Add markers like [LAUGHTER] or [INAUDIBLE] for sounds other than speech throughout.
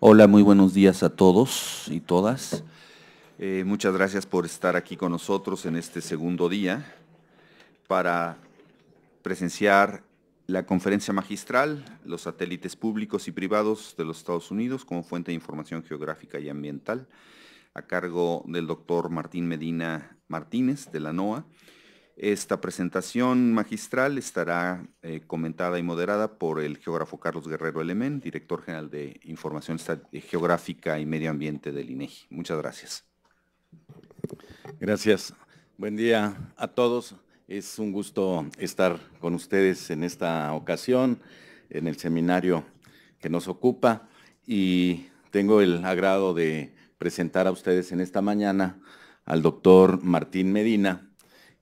Hola, muy buenos días a todos y todas. Eh, muchas gracias por estar aquí con nosotros en este segundo día para presenciar la conferencia magistral, los satélites públicos y privados de los Estados Unidos como fuente de información geográfica y ambiental, a cargo del doctor Martín Medina Martínez de la NOAA esta presentación magistral estará eh, comentada y moderada por el geógrafo Carlos Guerrero Elemén, director general de Información eh, Geográfica y Medio Ambiente del INEGI. E Muchas gracias. Gracias. Buen día a todos. Es un gusto estar con ustedes en esta ocasión, en el seminario que nos ocupa, y tengo el agrado de presentar a ustedes en esta mañana al doctor Martín Medina,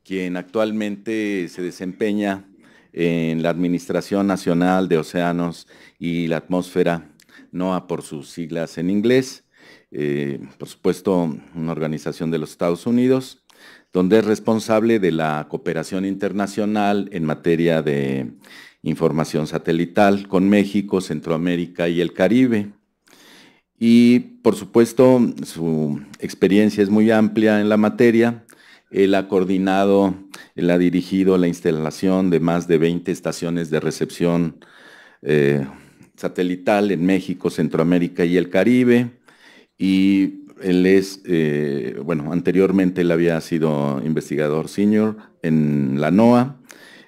quien actualmente se desempeña en la Administración Nacional de Océanos y la Atmósfera, NOAA por sus siglas en inglés, eh, por supuesto una organización de los Estados Unidos, donde es responsable de la cooperación internacional en materia de información satelital con México, Centroamérica y el Caribe. Y por supuesto su experiencia es muy amplia en la materia él ha coordinado, él ha dirigido la instalación de más de 20 estaciones de recepción eh, satelital en México, Centroamérica y el Caribe. Y él es, eh, bueno, anteriormente él había sido investigador senior en la NOAA,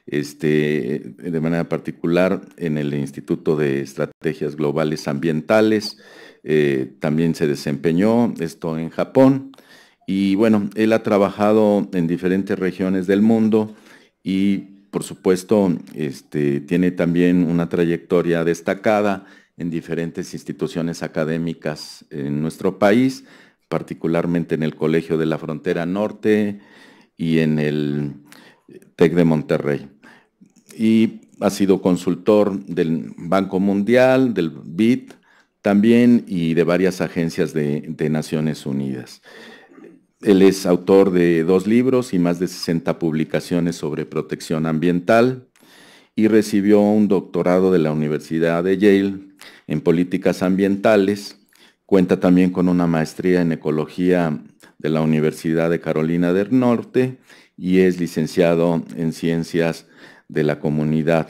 este, de manera particular en el Instituto de Estrategias Globales Ambientales. Eh, también se desempeñó esto en Japón y bueno, él ha trabajado en diferentes regiones del mundo y por supuesto este, tiene también una trayectoria destacada en diferentes instituciones académicas en nuestro país, particularmente en el Colegio de la Frontera Norte y en el TEC de Monterrey. Y ha sido consultor del Banco Mundial, del BID también y de varias agencias de Naciones Unidas. Él es autor de dos libros y más de 60 publicaciones sobre protección ambiental y recibió un doctorado de la Universidad de Yale en políticas ambientales. Cuenta también con una maestría en ecología de la Universidad de Carolina del Norte y es licenciado en ciencias de la comunidad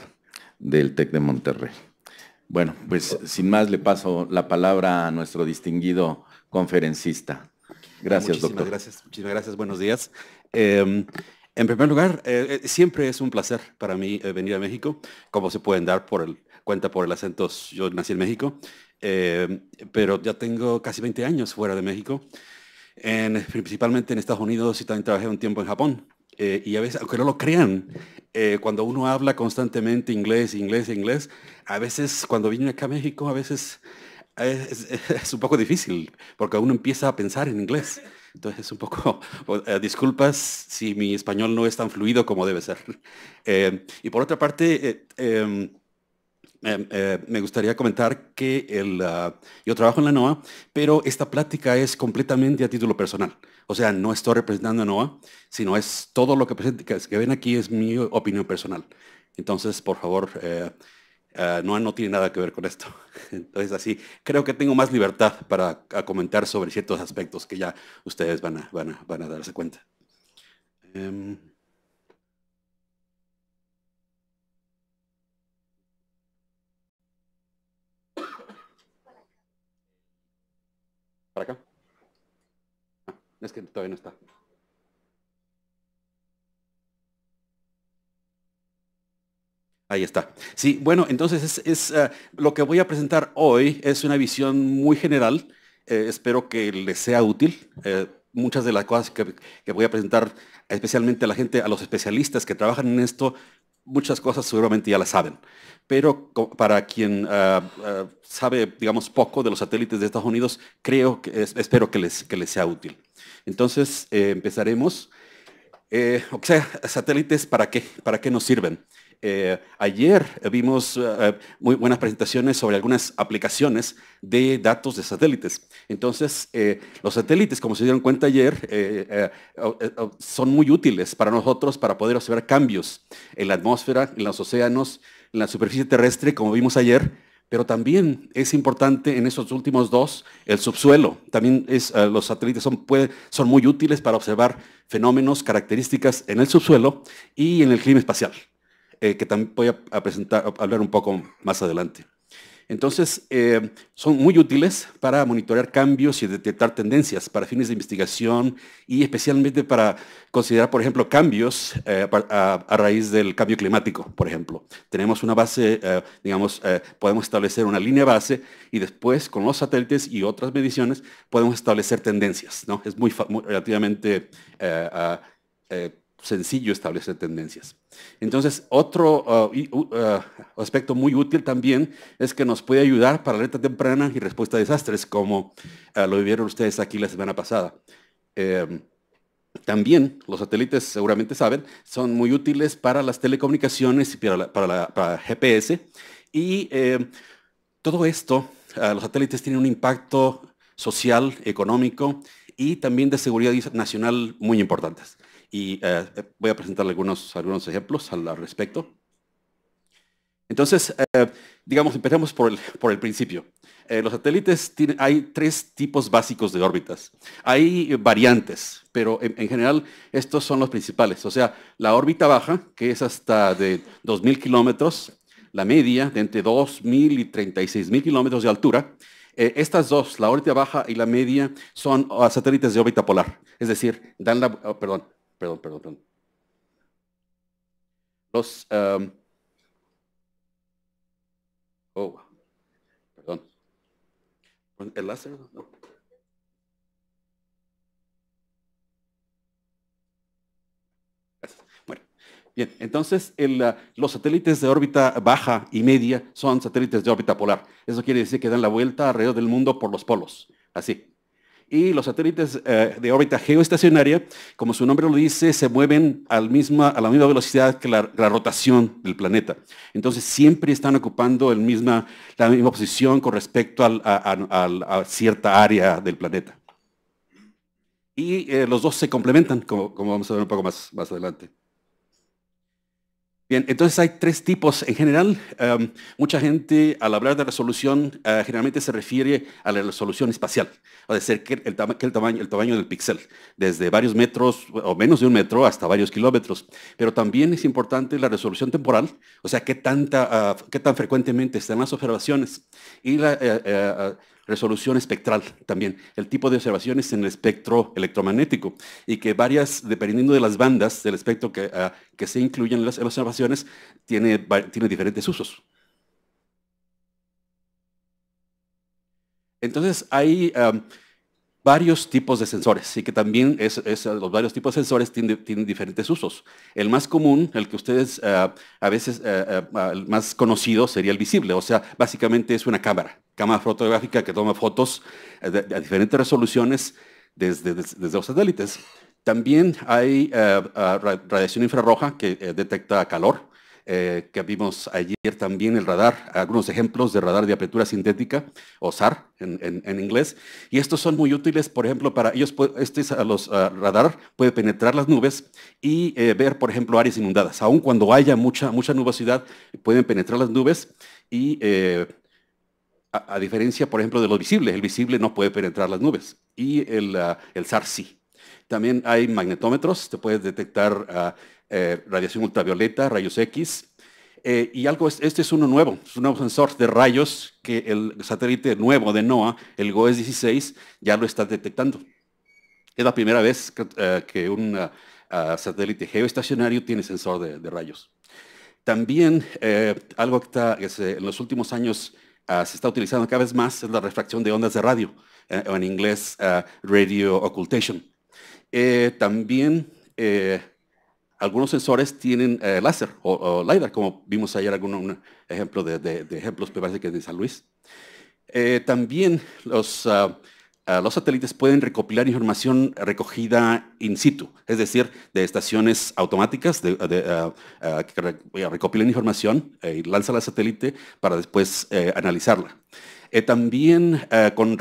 del TEC de Monterrey. Bueno, pues sin más le paso la palabra a nuestro distinguido conferencista. Gracias, Muchísimas doctor. Gracias, muchísimas gracias. Buenos días. Em, en primer lugar, eh, eh, siempre es un placer para mí eh, venir a México. Como se pueden dar por el, cuenta por el acento, yo nací en México, em, pero ya tengo casi 20 años fuera de México, principalmente en Estados Unidos y también trabajé un tiempo en Japón. y a veces, aunque no lo crean, cuando uno habla constantemente inglés, inglés, inglés, a veces cuando vine acá a México, a veces [LAUGHS] es, un poco difícil porque uno empieza a pensar en inglés. Entonces es un poco, [LAUGHS] eh, disculpas si mi español no es tan fluido como debe ser. [LAUGHS] Eh, y por otra parte, eh, em, em, me gustaría comentar que el, ah, yo trabajo en la NOAA, pero esta plática es completamente a título personal. O sea, no estoy representando a NOAA, sino es todo lo que, que, que ven aquí es mi opinión personal. Entonces, por favor, eh, no, no tiene nada que ver con esto. [LAUGHS] Entonces, así, creo que tengo más libertad para comentar sobre ciertos aspectos que ya ustedes van a, darse cuenta. Em, ¿Para acá? Ah, es que todavía no está. Ahí está. Sí, bueno, entonces es, eh, lo que voy a presentar hoy es una visión muy general. Eh, espero que les sea útil. Eh, muchas de las cosas que, voy a presentar, especialmente a la gente, a los especialistas que trabajan en esto, muchas cosas seguramente ya las saben. Pero para quien sabe, digamos, poco de los satélites de Estados Unidos, creo que espero que les, sea útil. Entonces, empezaremos. o sea, satélites, ¿para qué? ¿Para qué nos sirven? Eh, ayer vimos eh, eh, muy buenas presentaciones sobre algunas aplicaciones de datos de satélites. Entonces, los satélites, como se dieron cuenta ayer, son muy útiles para nosotros para poder observar cambios en la atmósfera, en los océanos, en la superficie terrestre, como vimos ayer, pero también es importante en esos últimos dos el subsuelo. También los satélites son muy útiles para observar fenómenos, características en el subsuelo y en el clima espacial. Eh, que también voy a, presentar, hablar un poco más adelante. Entonces, eh, son muy útiles para monitorear cambios y detectar tendencias para fines de investigación y especialmente para considerar, por ejemplo, cambios eh, a, raíz del cambio climático, por ejemplo. Tenemos una base, digamos, podemos establecer una línea base y después con los satélites y otras mediciones podemos establecer tendencias, ¿no? Es muy, relativamente sencillo establecer tendencias. Entonces, otro uh, uh, aspecto muy útil también es que nos puede ayudar para alerta temprana y respuesta a desastres, como uh, lo vivieron ustedes aquí la semana pasada. Em, también los satélites, seguramente saben, son muy útiles para las telecomunicaciones y para, la, GPS. Y em, todo esto, los satélites tienen un impacto social, económico y también de seguridad nacional muy importantes y eh, voy a presentar algunos, algunos ejemplos al, respecto. Entonces, eh, digamos, empecemos por el, por el principio. Eh, los satélites tienen, hay tres tipos básicos de órbitas. Hay variantes, pero en, general estos son los principales. O sea, la órbita baja, que es hasta de 2.000 kilómetros, la media de entre 2.000 y 36.000 kilómetros de altura. estas dos, la órbita baja y la media, son ah, satélites de órbita polar. Es decir, dan la, oh, perdón, Perdón, perdón, perdón. Los... Um, oh, perdón. ¿El láser? Bueno, bien, entonces uh, los satélites de órbita baja y media son satélites de órbita polar. Eso quiere decir que dan la vuelta alrededor del mundo por los polos, así y los satélites eh, de órbita geoestacionaria, como su nombre lo dice, se mueven a la misma velocidad que la, rotación del planeta. Entonces siempre están ocupando la misma posición con respecto a, cierta área del planeta. Y eh, los dos se complementan, como, vamos a ver un poco más adelante. Bien, entonces hay tres tipos. En general, em, mucha gente al hablar de resolución eh, generalmente se refiere a la resolución espacial, o sea, que el, el, tamaño, el tamaño del píxel, desde varios metros o menos de un metro hasta varios kilómetros. Pero también es importante la resolución temporal, o sea, qué, ah, tan frecuentemente están las observaciones. Y la, eh, eh, resolución espectral también, el tipo de observaciones en el espectro electromagnético y que varias, dependiendo de las bandas del espectro que, ah, se incluyen en las, observaciones, tiene, tiene diferentes usos. Entonces, hay varios tipos de sensores, y que también los varios tipos de sensores tienen, diferentes usos. El más común, el que ustedes eh, a veces, el eh, eh, más conocido sería el visible, o sea, básicamente es una cámara, cámara fotográfica que toma fotos a diferentes resoluciones desde, los satélites. También hay radiación infrarroja que detecta calor, eh, que vimos ayer también el radar, algunos ejemplos de radar de apertura sintética, o SAR en, inglés, y estos son muy útiles, por ejemplo, para ellos, este es a los ah, radar puede penetrar las nubes y eh, ver, por ejemplo, áreas inundadas. Aun cuando haya mucha, mucha nubosidad, pueden penetrar las nubes y... Eh, a, diferencia, por ejemplo, de lo visible, el visible no puede penetrar las nubes y el, ah, SAR sí. También hay magnetómetros, te puedes detectar ah, eh, radiación ultravioleta, rayos X, eh, y algo este es uno nuevo, es un nuevo sensor de rayos que el satélite nuevo de NOAA, el GOES 16, ya lo está detectando. Es la primera vez que, eh, un ah, ah, satélite geoestacionario tiene sensor de, rayos. También algo que, está, en los últimos años ah, se está utilizando cada vez más es la refracción de ondas de radio, o en inglés radio occultation. también algunos sensores tienen eh, láser o, LiDAR, como vimos ayer algún ejemplo de, ejemplos, me que de San Luis. Eh, también ah, ah, los, satélites pueden recopilar información recogida in situ, es decir, de estaciones automáticas ah, que eh, recopilan información y lanzan la satélite para después analizarla. también con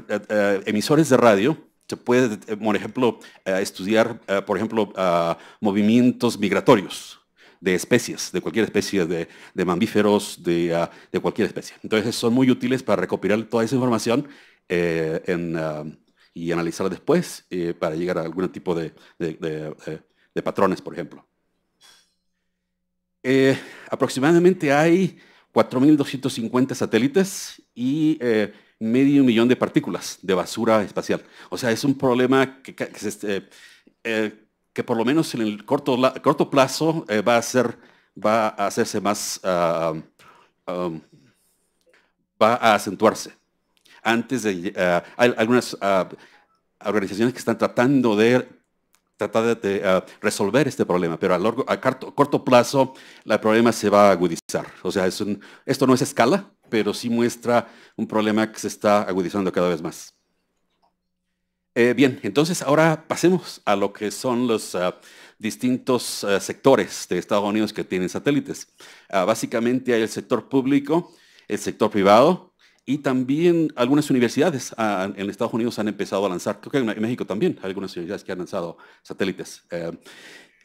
emisores de radio, se puede, eh, por ejemplo, eh, estudiar, eh, por ejemplo, ah, movimientos migratorios de especies, de cualquier especie de, de mamíferos, ah, de, cualquier especie. Entonces son muy útiles para recopilar toda esa información ah, y analizarla después para llegar a algún tipo de, patrones, por ejemplo. aproximadamente hay 4.250 satélites y medio millón de partículas de basura espacial. O sea, es un problema que, este, eh, por lo menos en el corto, corto plazo eh, va, a ser, va a hacerse más, ah, va a acentuarse. Antes de, ah, hay algunas ah, organizaciones que están tratando de tratar de, resolver este problema, pero a, largo, a corto, plazo el problema se va a agudizar. O sea, es esto no es escala, pero sí muestra un problema que se está agudizando cada vez más. Eh, bien, entonces ahora pasemos a lo que son los ah, distintos ah, sectores de Estados Unidos que tienen satélites. Ah, básicamente hay el sector público, el sector privado y también algunas universidades en Estados Unidos han empezado a lanzar, creo que en México también hay algunas universidades que han lanzado satélites. Eh,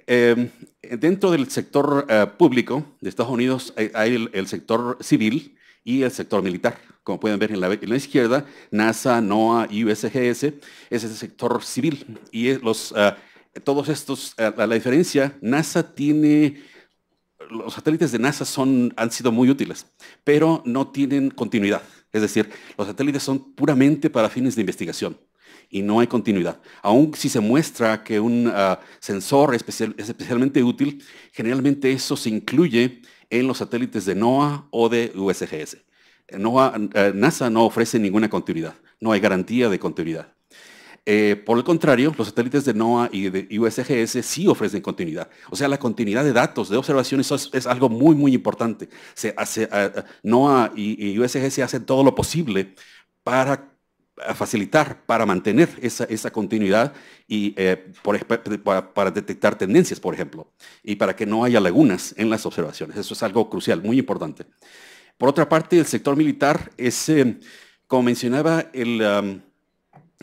em, dentro del sector público de Estados Unidos eh, hay, el sector civil, y el sector militar. Como pueden ver en la, izquierda, NASA, NOAA y USGS es el sector civil. Y ah, todos estos, ah, a la diferencia, NASA tiene los satélites de NASA son, han sido muy útiles, pero no tienen continuidad. Es decir, los satélites son puramente para fines de investigación y no hay continuidad. Aun si se muestra que un ah, sensor es especialmente útil, generalmente eso se incluye en los satélites de NOAA o de USGS. NOAA, eh, NASA no ofrece ninguna continuidad, no hay garantía de continuidad. Eh, por el contrario, los satélites de NOAA y de USGS sí ofrecen continuidad. O sea, la continuidad de datos, de observaciones, es, algo muy, muy importante. Eh, NOAA y, y, USGS hacen todo lo posible para facilitar para mantener esa, continuidad y eh, para, detectar tendencias, por ejemplo, y para que no haya lagunas en las observaciones. Eso es algo crucial, muy importante. Por otra parte, el sector militar es, eh, como mencionaba, el,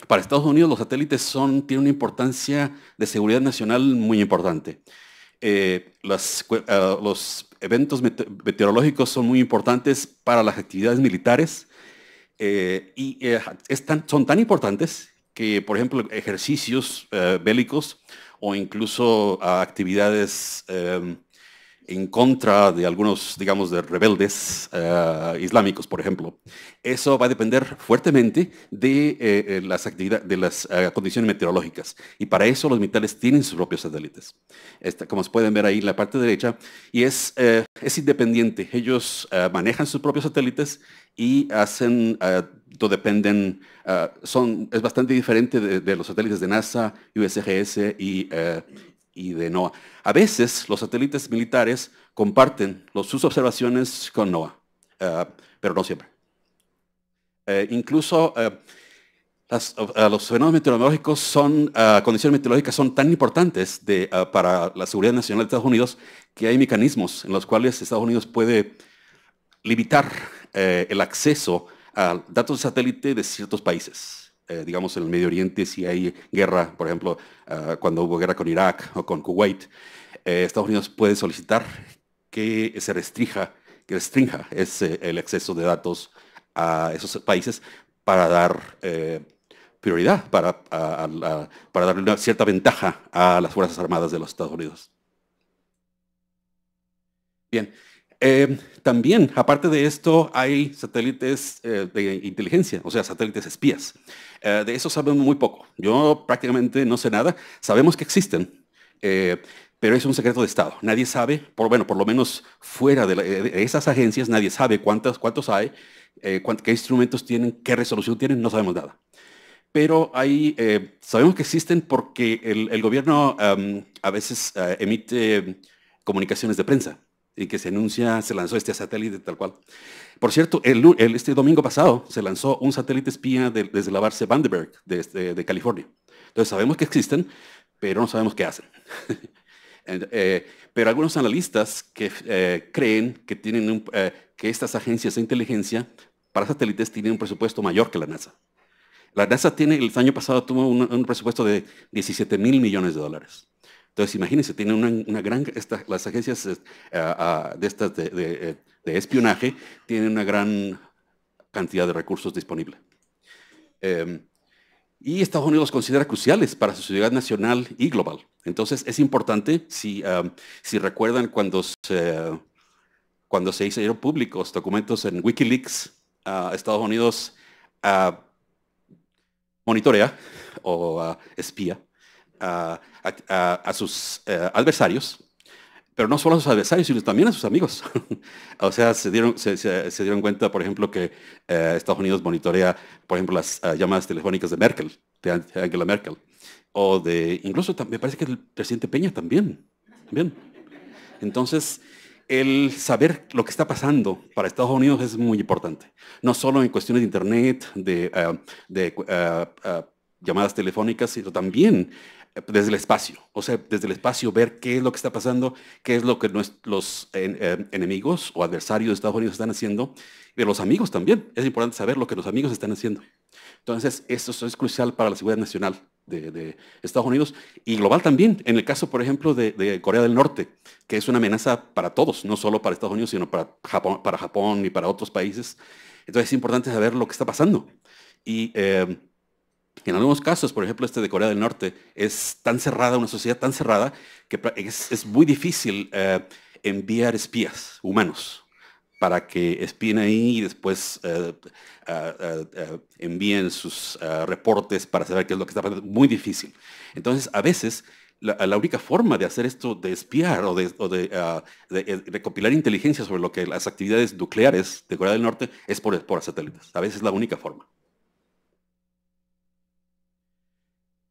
para Estados Unidos los satélites son, tienen una importancia de seguridad nacional muy importante. Eh, ah, los eventos meteorológicos son muy importantes para las actividades militares eh, y eh, son tan importantes que, por ejemplo, ejercicios eh, bélicos o incluso ah, actividades em, en contra de algunos, digamos, de rebeldes eh, islámicos, por ejemplo. Eso va a depender fuertemente de eh, eh, las, actividades, de las condiciones meteorológicas. Y para eso los militares tienen sus propios satélites. Como como pueden ver ahí en la parte derecha, y es, es independiente. Ellos manejan sus propios satélites y hacen, lo dependen, son, es bastante diferente de, los satélites de NASA, USGS y y de NOAA. A veces los satélites militares comparten sus observaciones con NOAA, eh, pero no siempre. Eh, incluso eh, los fenómenos meteorológicos son, condiciones meteorológicas son tan importantes para la seguridad nacional de Estados Unidos que hay mecanismos en los cuales Estados Unidos puede limitar el acceso a datos de satélite de ciertos países. Eh, digamos, en el Medio Oriente, si hay guerra, por ejemplo, ah, cuando hubo guerra con Irak o con Kuwait, eh, Estados Unidos puede solicitar que se restrija, que restrinja ese, el acceso de datos a esos países para dar eh, prioridad, para, para darle una cierta ventaja a las Fuerzas Armadas de los Estados Unidos. Bien. Eh, también, aparte de esto, hay satélites eh, de inteligencia, o sea, satélites espías. Eh, de eso sabemos muy poco. Yo prácticamente no sé nada. Sabemos que existen, pero es un secreto de Estado. Nadie sabe, por, bueno, por lo menos fuera de, esas agencias, nadie sabe cuántos, cuántos hay, qué instrumentos tienen, qué resolución tienen, no sabemos nada. Pero hay, sabemos que existen porque el, gobierno a veces emite comunicaciones de prensa y que se anuncia, se lanzó este satélite tal cual. Por cierto, el, este domingo pasado se lanzó un satélite espía desde la base Vandenberg este, de, California. Entonces sabemos que existen, pero no sabemos qué hacen. [LAUGHS] Eh, pero algunos analistas que eh, creen que, tienen eh, que estas agencias de inteligencia para satélites tienen un presupuesto mayor que la NASA. La NASA tiene, el año pasado tuvo un presupuesto de 17 mil millones de dólares. Entonces, imagínense, tienen una, gran, las agencias eh, ah, ah, de estas eh, de, espionaje tienen una gran cantidad de recursos disponibles. Em, y Estados Unidos los considera cruciales para su seguridad nacional y global. Entonces, es importante, si, recuerdan cuando se, cuando se hicieron públicos documentos en Wikileaks, ah, Estados Unidos monitorea o espía a, sus eh, adversarios, pero no solo a sus adversarios, sino también a sus amigos. [LAUGHS] o sea, se dieron, se, dieron cuenta, por ejemplo, que eh, Estados Unidos monitorea, por ejemplo, las eh, llamadas telefónicas de Merkel, de Angela Merkel, o de, incluso me parece que el presidente Peña también. también. Entonces, el saber lo que está pasando para Estados Unidos es muy importante, no solo en cuestiones de Internet, de, llamadas telefónicas, sino también desde el espacio, o sea, desde el espacio ver qué es lo que está pasando, qué es lo que los em, enemigos o adversarios de Estados Unidos están haciendo, y de los amigos también. Es importante saber lo que los amigos están haciendo. Entonces, esto es crucial para la seguridad nacional de, Estados Unidos y global también, en el caso, por ejemplo, de, Corea del Norte, que es una amenaza para todos, no solo para Estados Unidos, sino para Japón, para Japón y para otros países. Entonces, es importante saber lo que está pasando. Y... Em, en algunos casos, por ejemplo, este de Corea del Norte, es tan cerrada, una sociedad tan cerrada, que es, muy difícil eh, enviar espías humanos para que espíen ahí y después eh, eh, envíen sus reportes para saber qué es lo que está pasando. Muy difícil. Entonces, a veces, la, única forma de hacer esto, de espiar o, de, recopilar inteligencia sobre lo que las actividades nucleares de Corea del Norte es por, por satélites. A veces es la única forma.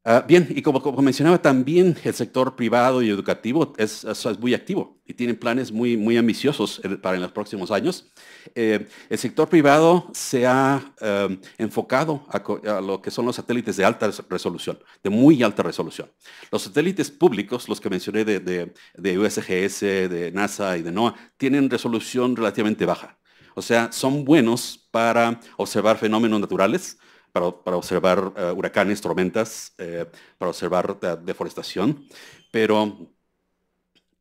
Ah, bien, y como, mencionaba, también el sector privado y educativo es, muy activo y tienen planes muy, ambiciosos eh, para en los próximos años. Eh, el sector privado se ha em, enfocado a, lo que son los satélites de alta resolución, de muy alta resolución. Los satélites públicos, los que mencioné de USGS, de NASA y de NOAA, tienen resolución relativamente baja. O sea, son buenos para observar fenómenos naturales, para, observar eh, huracanes, tormentas, eh, para observar deforestación, pero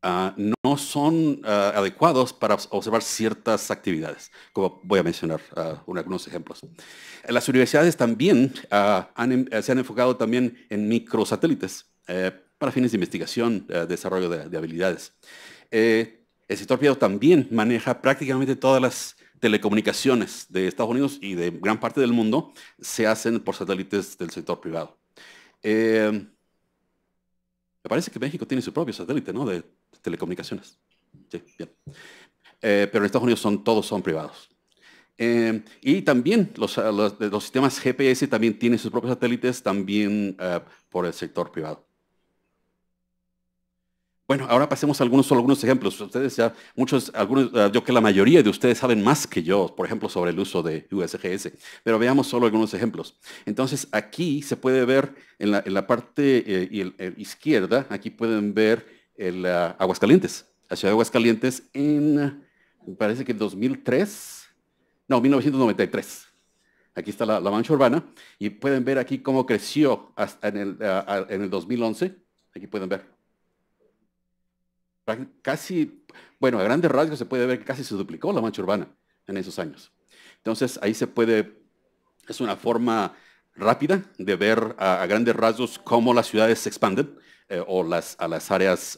ah, no son ah, adecuados para observar ciertas actividades, como voy a mencionar ah, algunos ejemplos. Las universidades también se han enfocado también en microsatélites eh, para fines de investigación, desarrollo de, habilidades. el sector privado también maneja prácticamente todas las telecomunicaciones de Estados Unidos y de gran parte del mundo se hacen por satélites del sector privado. Eh, me parece que México tiene su propio satélite, ¿no? De telecomunicaciones. Eh, pero en Estados Unidos son, todos son privados. Eh, y también los, los, sistemas GPS también tienen sus propios satélites, también por el sector privado. Bueno, ahora pasemos a algunos, solo algunos ejemplos. Ustedes ya, muchos, algunos, ah, yo que la mayoría de ustedes saben más que yo, por ejemplo, sobre el uso de USGS, pero veamos solo algunos ejemplos. Entonces, aquí se puede ver en la, parte eh, izquierda, aquí pueden ver el ah, Aguascalientes, la ciudad de Aguascalientes en, parece que en 2003, no, 1993. Aquí está la, mancha urbana y pueden ver aquí cómo creció en el 2011. Ah, aquí pueden ver casi, bueno, a grandes rasgos se puede ver que casi se duplicó la mancha urbana en esos años. Entonces ahí se puede, es una forma rápida de ver a, grandes rasgos cómo las ciudades se expanden eh, o las, a las áreas,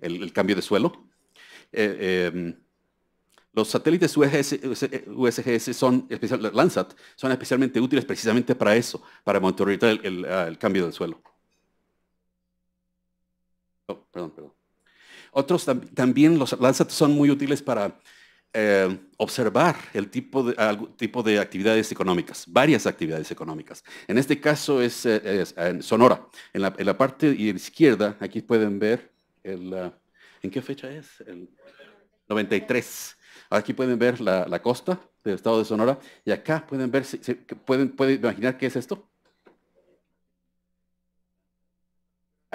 el, cambio de suelo. Eh, em, los satélites USGS, son, Landsat, son especialmente útiles precisamente para eso, para monitorizar el, cambio del suelo. Oh, perdón, perdón. Otros también, los Landsat son muy útiles para eh, observar el tipo de, algún tipo de actividades económicas, varias actividades económicas. En este caso es, eh, eh, Sonora. En la, parte izquierda, aquí pueden ver, el, ¿en qué fecha es? 93. Aquí pueden ver la, costa del estado de Sonora y acá pueden ver, pueden imaginar qué es esto.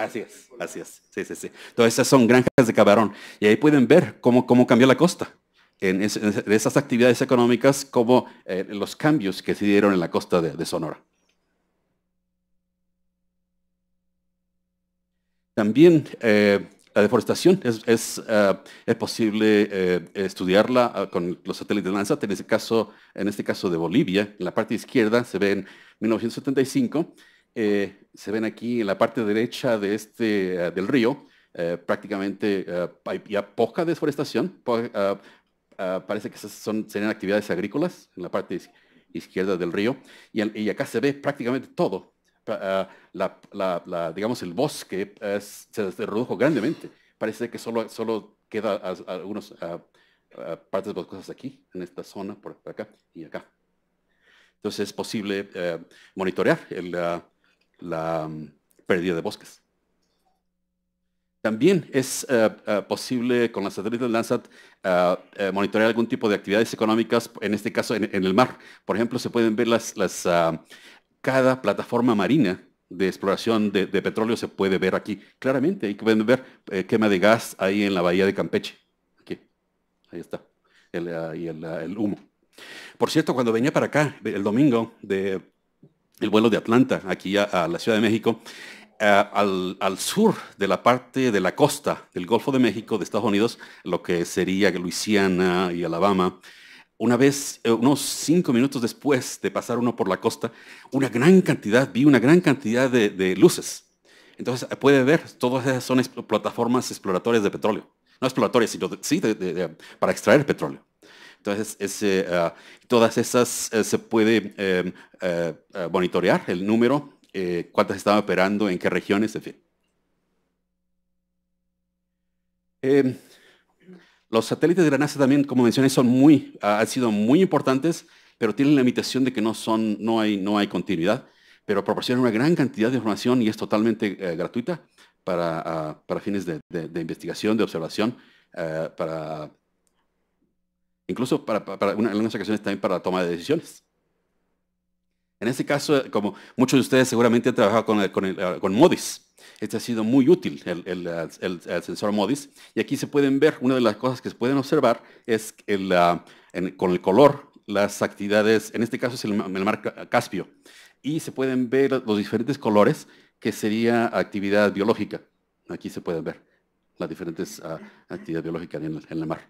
Gracias, es, así Sí, sí, sí. Entonces, esas son granjas de cabarón Y ahí pueden ver cómo, cómo cambió la costa. En, esas actividades económicas, como eh, los cambios que se dieron en la costa de, Sonora. También eh, la deforestación es, es, eh, posible estudiarla ah, con los satélites de Lanzat, En, este caso, en este caso de Bolivia, en la parte izquierda se ve en 1975 eh, se ven aquí en la parte derecha de este, eh, del río, eh, prácticamente hay ya poca deforestación. parece que son, serían actividades agrícolas en la parte izquierda del río. Y, acá se ve prácticamente todo. digamos, el bosque se redujo grandemente. Parece que solo, solo queda algunas partes cosas aquí, en esta zona, por acá y acá. Entonces es posible monitorear el, ah, la mm, pérdida de bosques. También es eh, eh, posible con las satélites Landsat eh, monitorear algún tipo de actividades económicas, en este caso en, el mar. Por ejemplo, se pueden ver las, las ah, cada plataforma marina de exploración de, petróleo se puede ver aquí claramente. Ahí pueden ver quema de gas ahí en la bahía de Campeche. Aquí, ahí está, el ah, ah, humo. Por cierto, cuando venía para acá el domingo de el vuelo de Atlanta aquí a, la Ciudad de México, eh, al, sur de la parte de la costa del Golfo de México, de Estados Unidos, lo que sería Luisiana y Alabama, una vez, eh, unos cinco minutos después de pasar uno por la costa, una gran cantidad, vi una gran cantidad de, luces. Entonces eh, puede ver, todas esas son plataformas exploratorias de petróleo. No exploratorias, sino sí, para extraer petróleo. Entonces, eh, todas esas eh, se puede em, eh, monitorear, el número, cuántas están operando, en qué regiones, en fin. Em, los satélites de la NASA también, como mencioné, son muy, han sido muy importantes, pero tienen la limitación de que no, son, no, hay, no hay continuidad, pero proporcionan una gran cantidad de información y es totalmente gratuita para, ah, fines de, investigación, de observación. para incluso para, en algunas ocasiones también para la toma de decisiones. En este caso, como muchos de ustedes seguramente han trabajado con, ah, MODIS, este ha sido muy útil, el, sensor MODIS. Y aquí se pueden ver, una de las cosas que se pueden observar es ah, con el color las actividades, en este caso es el, mar Caspio, y se pueden ver los diferentes colores que sería actividad biológica. Aquí se pueden ver las diferentes ah, actividades biológicas en, en mar.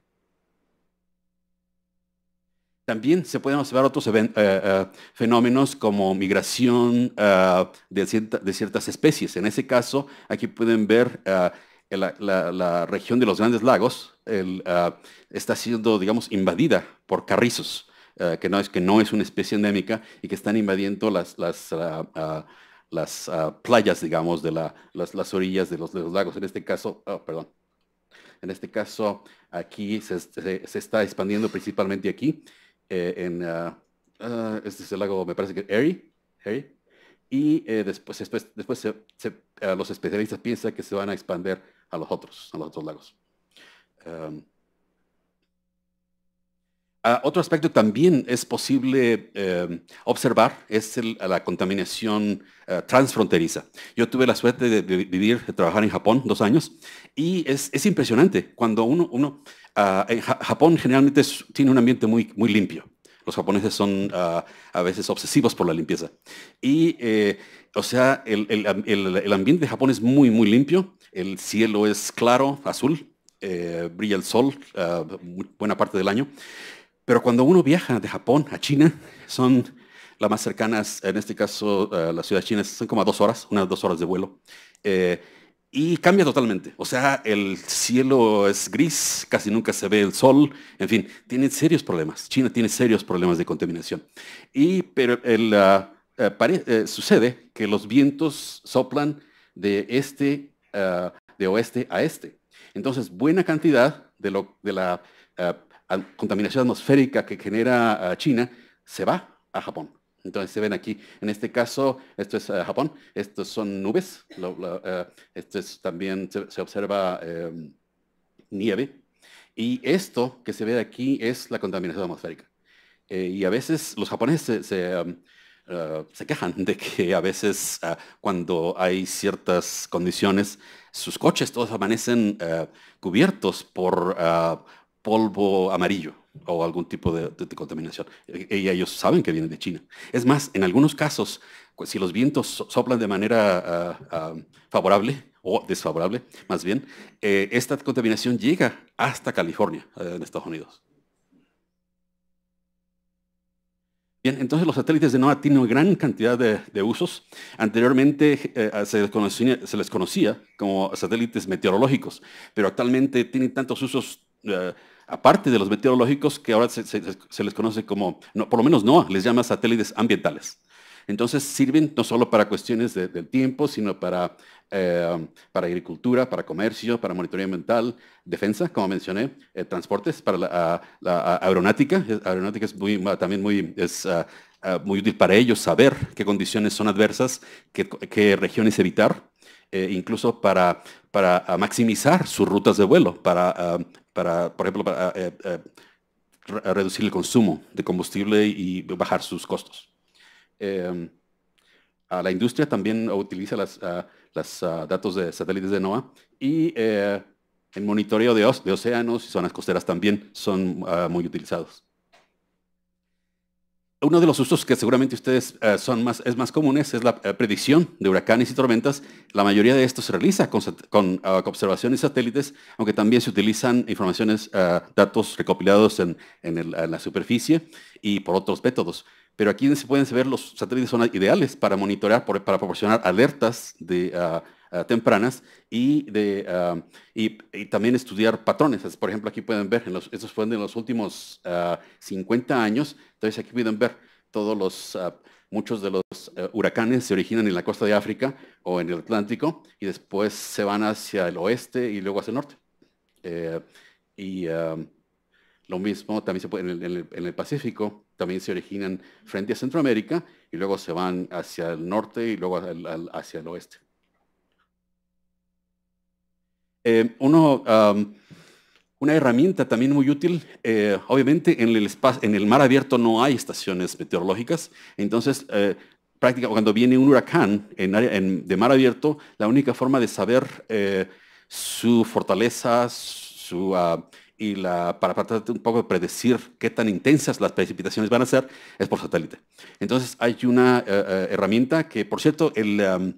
También se pueden observar otros eh, eh, fenómenos como migración eh, de, ciertas especies. En ese caso, aquí pueden ver la, región de los Grandes Lagos está siendo, digamos, invadida por carrizos, que, no es, que no es una especie endémica y que están invadiendo las, playas, digamos, de las, orillas de los, lagos. En este caso, oh, perdón. En este caso, aquí se está expandiendo principalmente aquí. Eh, en, ah, ah, este es el lago, me parece que Erie, Erie. y eh, después, después, después ah, los especialistas piensan que se van a expandir a los otros, a los otros lagos. otro aspecto también es posible em, observar es la contaminación transfronteriza. Yo tuve la suerte de, vivir, de trabajar en Japón dos años y es, es impresionante cuando uno, uno Ah, eh, Japón generalmente tiene un ambiente muy, muy limpio. Los japoneses son ah, a veces obsesivos por la limpieza. Y, eh, o sea, el, el, el, ambiente de Japón es muy, muy limpio. El cielo es claro, azul, eh, brilla el sol ah, buena parte del año. Pero cuando uno viaja de Japón a China, son las más cercanas, en este caso la ciudad chinas China, son como a dos horas, unas dos horas de vuelo y cambia totalmente. O sea, el cielo es gris, casi nunca se ve el sol, en fin, tiene serios problemas. China tiene serios problemas de contaminación. Y, pero ah, eh, eh, sucede que los vientos soplan de, este, ah, de oeste a este. Entonces, buena cantidad de, lo, de la ah, contaminación atmosférica que genera China se va a Japón. Entonces se ven aquí, en este caso, esto es eh, Japón, estos son nubes, eh, esto también se, observa em, nieve, y esto que se ve aquí es la contaminación atmosférica. Eh, y a veces los japoneses se, se em, quejan de que a veces cuando hay ciertas condiciones, sus coches todos amanecen cubiertos por polvo amarillo o algún tipo de, contaminación. E, e, y ellos saben que viene de China. Es más, en algunos casos, si los vientos soplan de manera ah, ah, favorable o desfavorable, más bien, eh, esta contaminación llega hasta California, eh, en Estados Unidos. Bien, entonces los satélites de NOAA tienen una gran cantidad de, usos. Anteriormente eh, se, se, les conocía, como satélites meteorológicos, pero actualmente tienen tantos usos eh, aparte de los meteorológicos que ahora se, les conoce como, por lo menos no, les llama satélites ambientales. Entonces sirven no solo para cuestiones del tiempo, sino para, eh, para agricultura, para comercio, para monitoreo ambiental, defensa, como mencioné, eh, transportes, para la, la aeronáutica. Aeronáutica es muy, también muy, es, ah, ah, muy útil para ellos saber qué condiciones son adversas, qué, regiones evitar. incluso para, para maximizar sus rutas de vuelo, para ah, para, por ejemplo, para eh, eh, reducir el consumo de combustible y bajar sus costos. Em, la industria también utiliza los las, ah, ah, datos de satélites de NOAA y eh, el monitoreo de, de océanos y zonas costeras también son ah, muy utilizados uno de los usos que seguramente ustedes eh, son más, es más comunes es la eh, predicción de huracanes y tormentas. La mayoría de esto se realiza con, ah, observaciones satélites, aunque también se utilizan informaciones, ah, datos recopilados en, la superficie y por otros métodos. Pero aquí se pueden ver los satélites son ideales para monitorear, para proporcionar alertas de... Ah, Ah, tempranas y, de, ah, y, también estudiar patrones. Por ejemplo, aquí pueden ver, en estos fueron de los últimos 50 ah, años, entonces aquí pueden ver todos los, muchos de los eh, huracanes se originan en la costa de África o en el Atlántico y después se van hacia el oeste y luego hacia el norte. Eh, y lo mismo también se puede, en el, en, el, Pacífico, también se originan frente a Centroamérica y luego se van hacia el norte y luego hacia el oeste. Eh, una herramienta también muy útil, eh, obviamente en el, en el mar abierto no hay estaciones meteorológicas, entonces eh, prácticamente cuando viene un huracán en, de mar abierto, la única forma de saber su fortaleza ah, y para tratar un poco de predecir qué tan intensas las precipitaciones van a ser es por satélite. Entonces hay una herramienta que, por cierto, el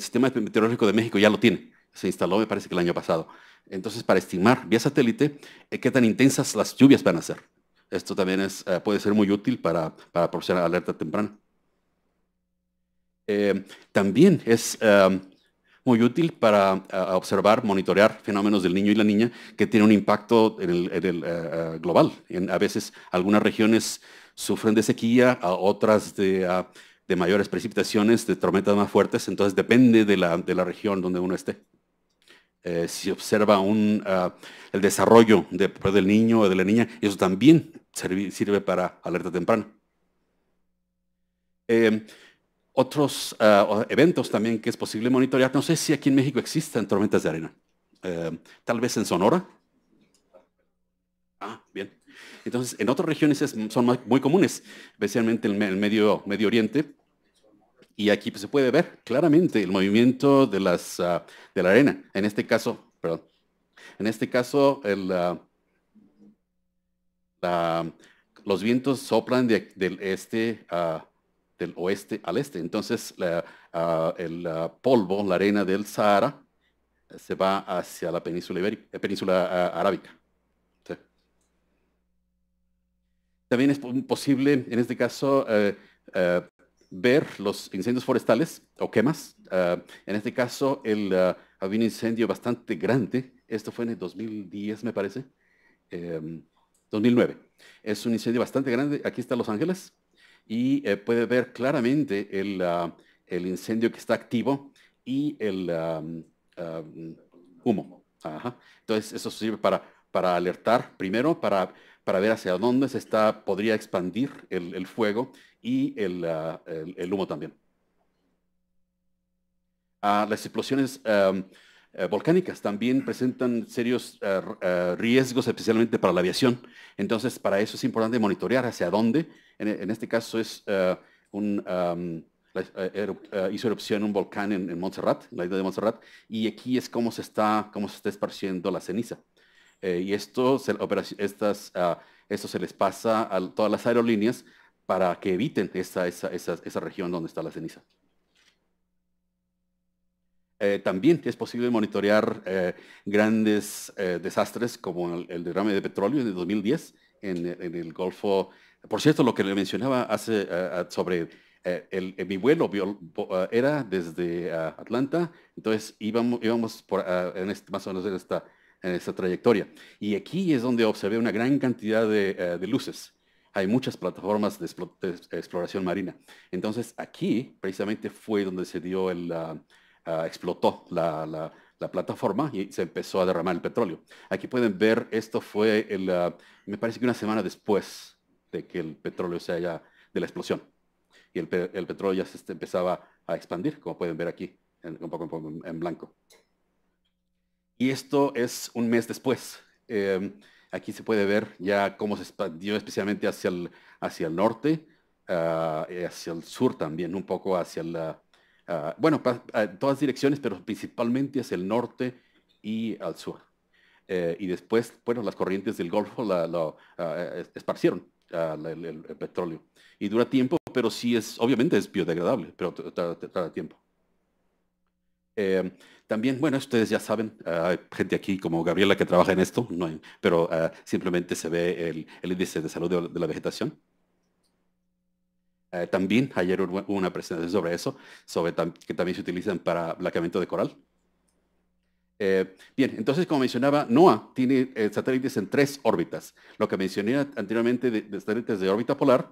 Sistema Meteorológico de México ya lo tiene se instaló, me parece que el año pasado. Entonces, para estimar vía satélite eh, qué tan intensas las lluvias van a ser. Esto también es, eh, puede ser muy útil para, para proporcionar alerta temprana. Eh, también es muy útil para observar, monitorear fenómenos del niño y la niña que tienen un impacto en el, global. a veces algunas regiones sufren de sequía, otras de, mayores precipitaciones, de tormentas más fuertes, entonces depende de de la región donde uno esté. Eh, si observa ah, el desarrollo del niño o de la niña, eso también sirve, para alerta temprana. Em, otros ah, eventos también que es posible monitorear, no sé si aquí en México existen tormentas de arena, em, tal vez en Sonora. Ah, bien. Entonces, en otras regiones son muy comunes, especialmente en el Medio, medio Oriente, y aquí se puede ver claramente el movimiento de, las, ah, de la arena. En este caso, perdón. En este caso, el, ah, los vientos soplan del este ah, del oeste al este. Entonces, el polvo, la arena del Sahara, se va hacia la península, ibérica, eh, península arábica. También es posible, en este caso, eh, eh, ver los incendios forestales o quemas. Ah, en este caso, el, ah, había un incendio bastante grande. Esto fue en el 2010, me parece. 2009. Em, es un incendio bastante grande. Aquí está Los Ángeles. Y eh, puede ver claramente el, ah, el, incendio que está activo y el humo. Entonces, eso sirve para, para alertar primero, para para ver hacia dónde se está, podría expandir el, fuego y el, ah, humo también. Ah, las explosiones eh, volcánicas también presentan serios ah, riesgos, especialmente para la aviación. Entonces, para eso es importante monitorear hacia dónde. En, este caso es eh, hizo erupción un volcán en, Montserrat, en la isla de Montserrat, y aquí es cómo se está, cómo se está esparciendo la ceniza. Eh, y esto se, estas, ah, se les pasa a todas las aerolíneas para que eviten esa, región donde está la ceniza. Eh, también es posible monitorear eh, grandes desastres como el, derrame de petróleo en 2010 en, el Golfo. Por cierto, lo que le mencionaba hace sobre el, mi vuelo ah, era desde ah, Atlanta, entonces íbamos, íbamos por, más o menos en esta en esta trayectoria. Y aquí es donde observé una gran cantidad de, eh, luces. Hay muchas plataformas de, exploración marina. Entonces aquí precisamente fue donde se dio el, ah, ah, explotó la, plataforma y se empezó a derramar el petróleo. Aquí pueden ver, esto fue, el, ah, me parece que una semana después de que el petróleo se haya, de la explosión. Y el, petróleo ya se empezaba a expandir, como pueden ver aquí, un poco en blanco. Y esto es un mes después. Eh, aquí se puede ver ya cómo se expandió especialmente hacia el, hacia el norte, ah, hacia el sur también, un poco hacia la... Ah, bueno, en todas direcciones, pero principalmente hacia el norte y al sur. Eh, y después, bueno, las corrientes del Golfo la, ah, esparcieron el, el, petróleo. Y dura tiempo, pero sí es, obviamente es biodegradable, pero tarda tiempo. Eh, también, bueno, ustedes ya saben, ah, hay gente aquí como Gabriela que trabaja en esto, no pero ah, simplemente se ve el, índice de salud de, la vegetación. Eh, también ayer hubo una presentación sobre eso, sobre que también se utilizan para blanqueamiento de coral. Eh, bien, entonces como mencionaba, NOAA tiene satélites en tres órbitas. Lo que mencioné anteriormente de, satélites de órbita polar,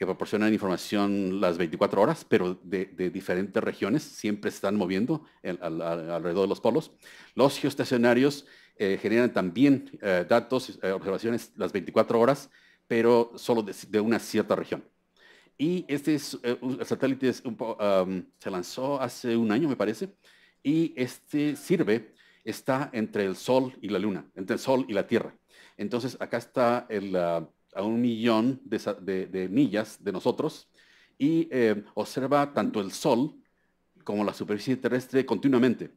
que proporcionan información las 24 horas, pero de, diferentes regiones, siempre se están moviendo alrededor de los polos. Los geoestacionarios eh, generan también eh, datos, eh, observaciones las 24 horas, pero solo de, una cierta región. Y este es, satélite se lanzó hace un año, me parece, y este sirve, está entre el Sol y la Luna, entre el Sol y la Tierra. Entonces, acá está el... Ah, a un millón de, millas de nosotros y eh, observa tanto el Sol como la superficie terrestre continuamente.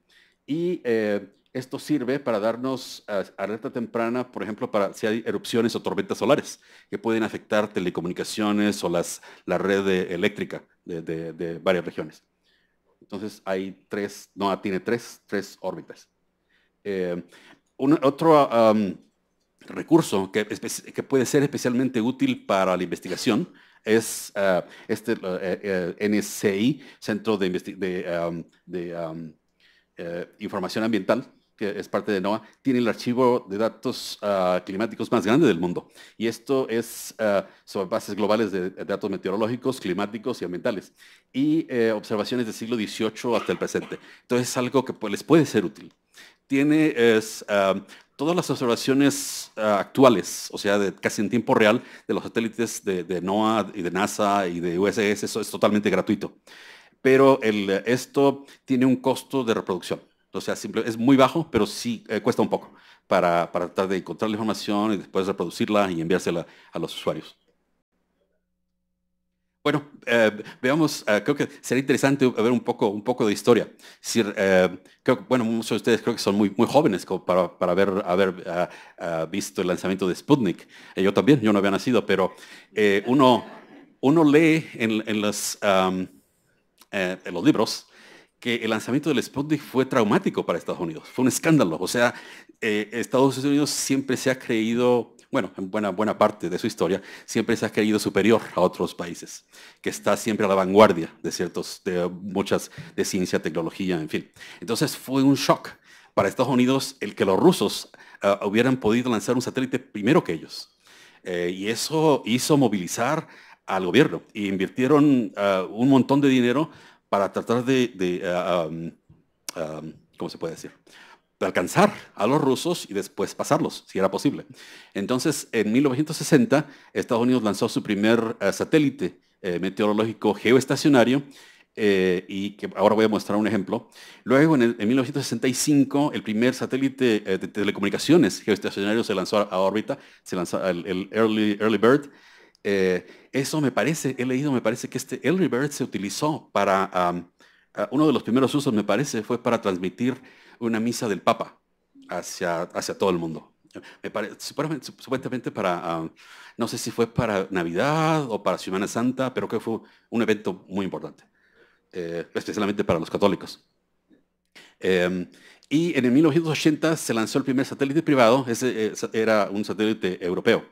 Y eh, esto sirve para darnos eh, alerta temprana, por ejemplo, para si hay erupciones o tormentas solares que pueden afectar telecomunicaciones o las, la red eléctrica de, varias regiones. Entonces hay tres, no, tiene tres, órbitas. otro recurso que, puede ser especialmente útil para la investigación es eh, este eh, eh, NCI, Centro de, um, um, Información Ambiental, que es parte de NOAA, tiene el archivo de datos ah, climáticos más grande del mundo. Y esto es sobre bases globales de, datos meteorológicos, climáticos y ambientales. Y observaciones del siglo XVIII hasta el presente. Entonces es algo que pues, les puede ser útil tiene es, um, todas las observaciones ah, actuales, o sea, de, casi en tiempo real, de los satélites de, NOAA y de NASA y de USS, eso es totalmente gratuito. Pero esto tiene un costo de reproducción. O sea, es muy bajo, pero sí eh, cuesta un poco para tratar de encontrar la información y después reproducirla y enviársela a los usuarios. Bueno, eh, veamos, eh, creo que sería interesante ver un poco, un poco de historia. Eh, creo bueno, muchos de ustedes creo que son muy, muy jóvenes para, para haber, visto el lanzamiento de Sputnik. yo también, yo no había nacido, pero uno, uno lee en, en, los, en los libros que el lanzamiento del Sputnik fue traumático para Estados Unidos. Fue un escándalo. O sea, Estados Unidos siempre se ha creído bueno, en buena, buena parte de su historia, siempre se ha creído superior a otros países, que está siempre a la vanguardia de ciertos, de muchas, de ciencia, tecnología, en fin. Entonces fue un shock para Estados Unidos el que los rusos ah, hubieran podido lanzar un satélite primero que ellos. Eh, y eso hizo movilizar al gobierno y invirtieron ah, un montón de dinero para tratar de, ah, ¿cómo se puede decir? alcanzar a los rusos y después pasarlos, si era posible. Entonces, en 1960, Estados Unidos lanzó su primer eh, satélite eh, meteorológico geoestacionario, eh, y que ahora voy a mostrar un ejemplo. Luego, en, 1965, el primer satélite de telecomunicaciones geoestacionario se lanzó a, órbita, se lanzó el, Early, Bird. eso me parece, he leído, me parece que este Early Bird se utilizó para, uno de los primeros usos, me parece, fue para transmitir una misa del Papa hacia, hacia todo el mundo. supuestamente para, ah, no sé si fue para Navidad o para Semana Santa, pero que fue un evento muy importante, eh, especialmente para los católicos. Em, y en el 1980 se lanzó el primer satélite privado, ese eh, era un satélite europeo.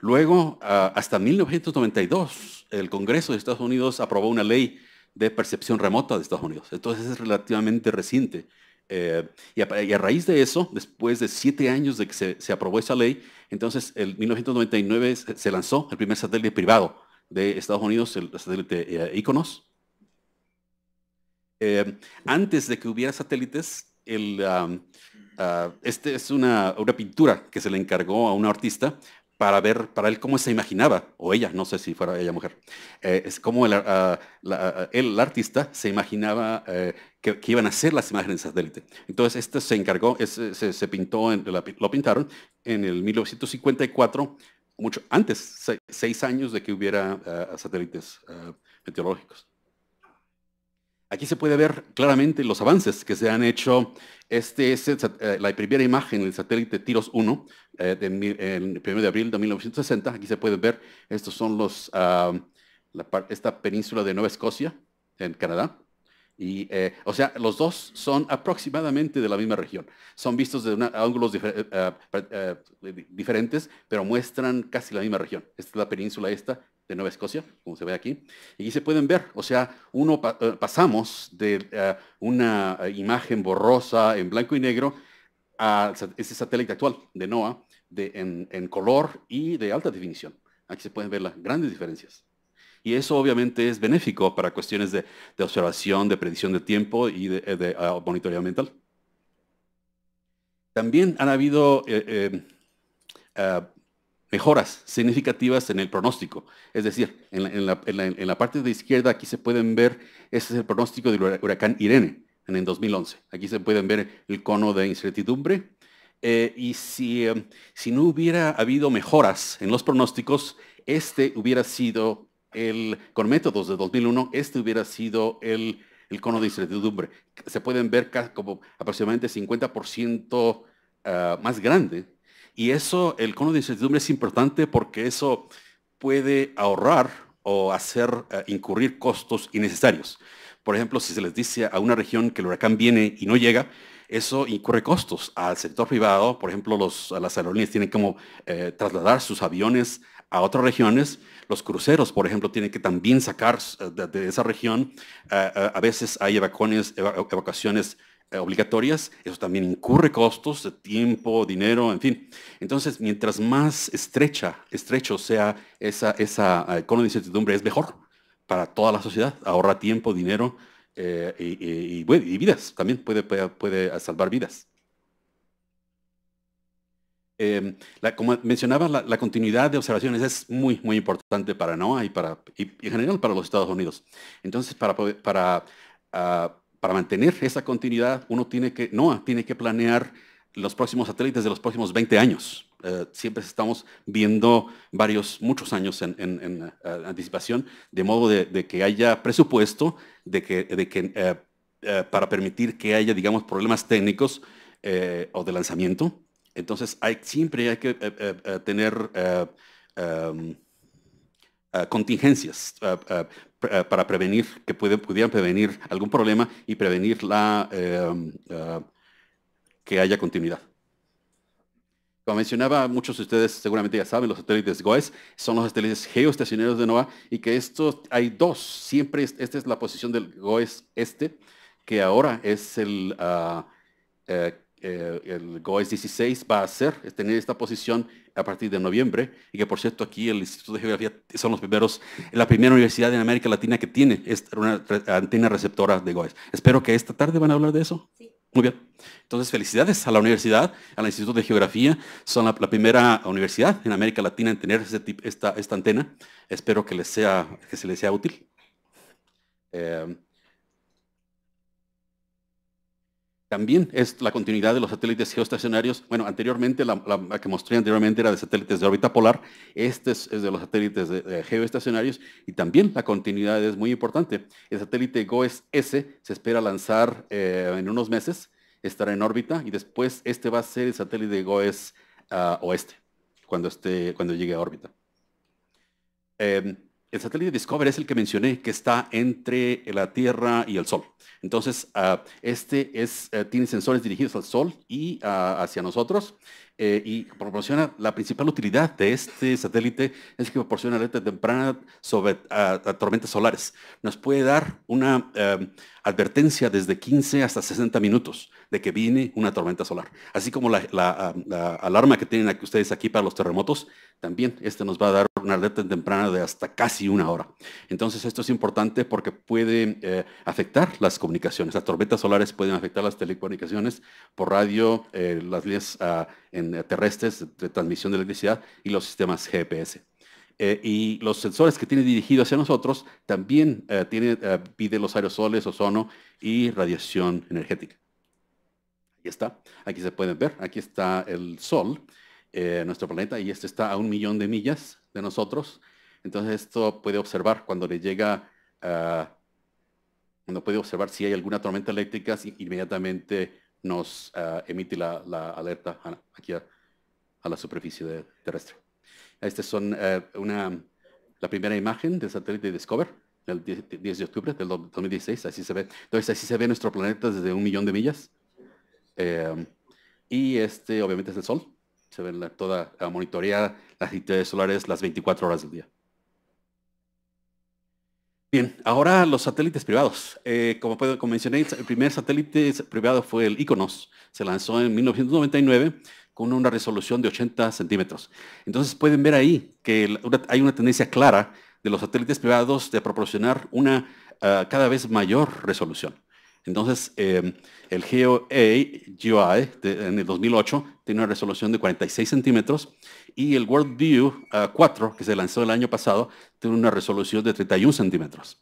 Luego, ah, hasta 1992, el Congreso de Estados Unidos aprobó una ley de percepción remota de Estados Unidos. Entonces es relativamente reciente eh, y, a, raíz de eso, después de siete años de que se, aprobó esa ley, entonces en 1999 se, lanzó el primer satélite privado de Estados Unidos, el satélite eh, Iconos. Eh, antes de que hubiera satélites, el, ah, ah, este es una, una, pintura que se le encargó a un artista para ver para él cómo se imaginaba, o ella, no sé si fuera ella mujer, eh, es como el, ah, ah, el, artista se imaginaba eh, que, iban a ser las imágenes de satélite. Entonces, este se encargó, se, pintó, lo pintaron en el 1954, mucho antes, seis años de que hubiera ah, satélites meteorológicos. Aquí se puede ver claramente los avances que se han hecho esta es eh, la primera imagen del satélite Tiros 1, eh, el 1 de abril de 1960. Aquí se puede ver, estos son los, ah, esta península de Nueva Escocia, en Canadá. Y, eh, o sea, los dos son aproximadamente de la misma región. Son vistos de ángulos eh, diferentes, pero muestran casi la misma región. Esta es la península esta de Nueva Escocia, como se ve aquí. Y se pueden ver, o sea, uno eh, pasamos de eh, una eh, imagen borrosa en blanco y negro a ese satélite actual de NOAA en, color y de alta definición. Aquí se pueden ver las grandes diferencias. Y eso obviamente es benéfico para cuestiones de, observación, de predicción de tiempo y de, ah, monitoreo ambiental. También han habido ah, mejoras significativas en el pronóstico. Es decir, en la, parte de izquierda aquí se pueden ver, este es el pronóstico del huracán Irene en el 2011. Aquí se pueden ver el cono de incertidumbre. Eh, y si, em, si no hubiera habido mejoras en los pronósticos, este hubiera sido el, con métodos de 2001, este hubiera sido el, cono de incertidumbre. Se pueden ver como aproximadamente 50% ah, más grande y eso, el cono de incertidumbre es importante porque eso puede ahorrar o hacer eh, incurrir costos innecesarios. Por ejemplo, si se les dice a una región que el huracán viene y no llega, eso incurre costos al sector privado. Por ejemplo, las aerolíneas tienen como eh, trasladar sus aviones a otras regiones. Los cruceros, por ejemplo, tienen que también sacar eh, de, esa región. a veces hay evacuaciones eh, obligatorias, eso también incurre costos de tiempo, dinero, en fin. Entonces, mientras más estrecha, estrecho sea esa, esa economía eh, de incertidumbre, es mejor para toda la sociedad. Ahorra tiempo, dinero eh, y, vidas. También puede, puede, salvar vidas. Em, como mencionaba, la, continuidad de observaciones es muy, muy importante para NOAA y, para, y, en general para los Estados Unidos. Entonces, para, para ah, para mantener esa continuidad, uno tiene que, no, tiene que planear los próximos satélites de los próximos 20 años. Eh, siempre estamos viendo varios, muchos años en, eh, anticipación, de modo de, que haya presupuesto, de que, eh, para permitir que haya, digamos, problemas técnicos o de lanzamiento. Entonces, siempre hay que tener em, contingencias eh, para prevenir, que pudieran prevenir algún problema y prevenir la, eh, eh, que haya continuidad. Como mencionaba, muchos de ustedes seguramente ya saben, los satélites GOES son los satélites geoestacionarios de NOAA y que estos hay dos. Siempre esta es la posición del GOES este, que ahora es el, ah, el GOES 16, va a ser, tener esta posición a partir de noviembre, y que por cierto aquí el Instituto de Geografía son los primeros, la primera universidad en América Latina que tiene una antena receptora de GOES. Espero que esta tarde van a hablar de eso. Muy bien. Entonces, felicidades a la universidad, al Instituto de Geografía. Son la, primera universidad en América Latina en tener esta, esta, antena. Espero que, les sea, que se les sea útil. Eh, también es la continuidad de los satélites geoestacionarios. Bueno, anteriormente, la, que mostré anteriormente era de satélites de órbita polar, este es, de los satélites de, geoestacionarios y también la continuidad es muy importante. El satélite GOES-S se espera lanzar eh, en unos meses, estará en órbita y después este va a ser el satélite GOES ah, oeste, cuando, llegue a órbita. Em, el satélite Discover es el que mencioné, que está entre la Tierra y el Sol. Entonces, ah, este eh, tiene sensores dirigidos al Sol y ah, hacia nosotros. Eh, y proporciona la principal utilidad de este satélite es que proporciona alerta temprana sobre tormentas solares. Nos puede dar una em, advertencia desde 15 hasta 60 minutos de que viene una tormenta solar. Así como la, alarma que tienen ustedes aquí para los terremotos, también este nos va a dar una alerta temprana de hasta casi una hora. Entonces esto es importante porque puede eh, afectar las comunicaciones. Las tormentas solares pueden afectar las telecomunicaciones por radio, eh, las líneas... Ah, en eh, terrestres de transmisión de electricidad y los sistemas GPS. Eh, y los sensores que tiene dirigidos hacia nosotros también eh, pide los aerosoles, ozono y radiación energética. Aquí está, aquí se pueden ver, aquí está el Sol, nuestro planeta, y este está a un millón de millas de nosotros. Entonces esto puede observar cuando le llega, ah, cuando puede observar si hay alguna tormenta eléctrica, inmediatamente nos eh, emite la, alerta aquí a, la superficie terrestre. Esta es eh, una, la primera imagen del satélite Discover, el 10 de octubre del 2016, así se ve. Entonces así se ve nuestro planeta desde un millón de millas. Eh, y este obviamente es el Sol. Se ve la, toda monitorea las actividades solares las 24 horas del día. Bien, ahora los satélites privados. Eh, como, puedo, mencioné, el primer satélite privado fue el Iconos. Se lanzó en 1999 con una resolución de 80 centímetros. Entonces pueden ver ahí que hay una tendencia clara de los satélites privados de proporcionar una ah, cada vez mayor resolución. Entonces, em, el GOA en el 2008 tiene una resolución de 46 centímetros y el WorldView 4, ah, que se lanzó el año pasado, tiene una resolución de 31 centímetros.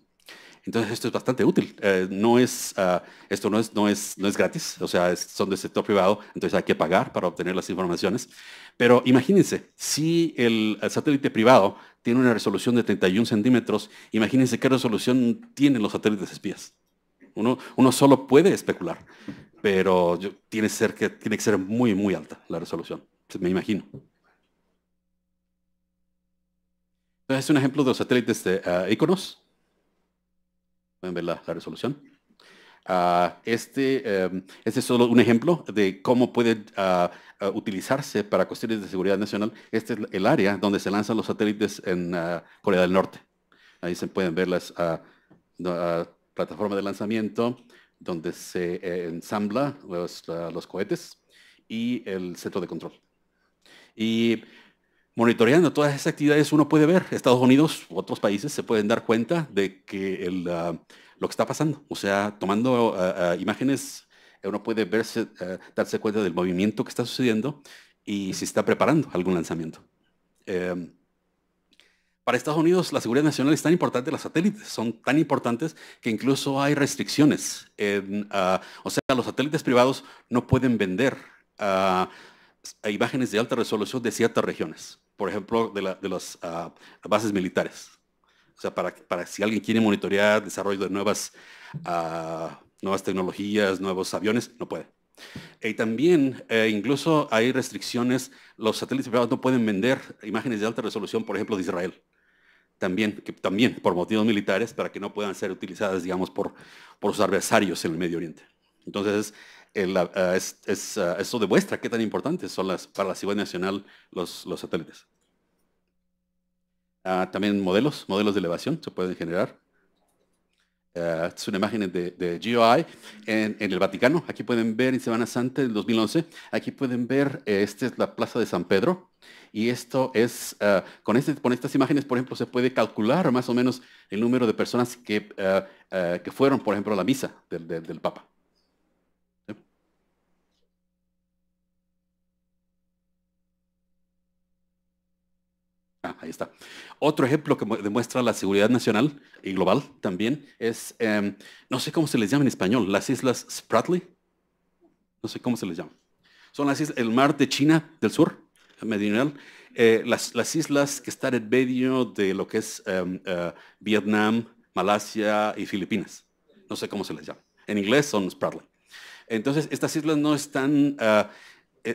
Entonces esto es bastante útil. Eh, no ah, esto no es, no, es, gratis, o sea, son del sector privado, entonces hay que pagar para obtener las informaciones. Pero imagínense, si el satélite privado tiene una resolución de 31 centímetros, imagínense qué resolución tienen los satélites espías. Uno, solo puede especular, pero tiene, que, ser muy, muy alta la resolución, me imagino. es un ejemplo de los satélites de ah, Iconos. Pueden ver la, resolución. Ah, este, em, este, es solo un ejemplo de cómo puede ah, utilizarse para cuestiones de seguridad nacional. Este es el área donde se lanzan los satélites en Corea del Norte. Ahí se pueden ver las plataforma de lanzamiento donde se eh, ensambla los, cohetes y el centro de control. Y monitoreando todas esas actividades uno puede ver, Estados Unidos u otros países se pueden dar cuenta de que ah, lo que está pasando, o sea, tomando ah, ah, imágenes, uno puede verse, darse cuenta del movimiento que está sucediendo y si está preparando algún lanzamiento. Em, para Estados Unidos la seguridad nacional es tan importante, los satélites son tan importantes que incluso hay restricciones. Ah, o sea, los satélites privados no pueden vender ah, imágenes de alta resolución de ciertas regiones, por ejemplo, de, las ah, bases militares. O sea, para, si alguien quiere monitorear desarrollo de nuevas, nuevas tecnologías, nuevos aviones, no puede. Eh, y también eh, incluso hay restricciones, los satélites privados no pueden vender imágenes de alta resolución, por ejemplo, de Israel también, que, también por motivos militares para que no puedan ser utilizadas, digamos, por, por sus adversarios en el Medio Oriente. Entonces, ah, ah, ah, eso demuestra qué tan importantes son las, para la seguridad nacional los, satélites. también modelos, modelos de elevación se pueden generar es una imagen de, GOI en, el Vaticano. Aquí pueden ver en Semana Santa del 2011. Aquí pueden ver, eh, esta es la Plaza de San Pedro. Y esto es, eh, este, con, estas imágenes, por ejemplo, se puede calcular más o menos el número de personas que, eh, que fueron, por ejemplo, a la misa del Papa. ahí está. Otro ejemplo que demuestra la seguridad nacional y global también es, em, no sé cómo se les llama en español, las islas Spratly. No sé cómo se les llama. Son las islas, el mar de China del sur, meridional, eh, las, las, islas que están en medio de lo que es em, eh, Vietnam, Malasia y Filipinas. No sé cómo se les llama. En inglés son Spratly. Entonces, estas islas no están, hay...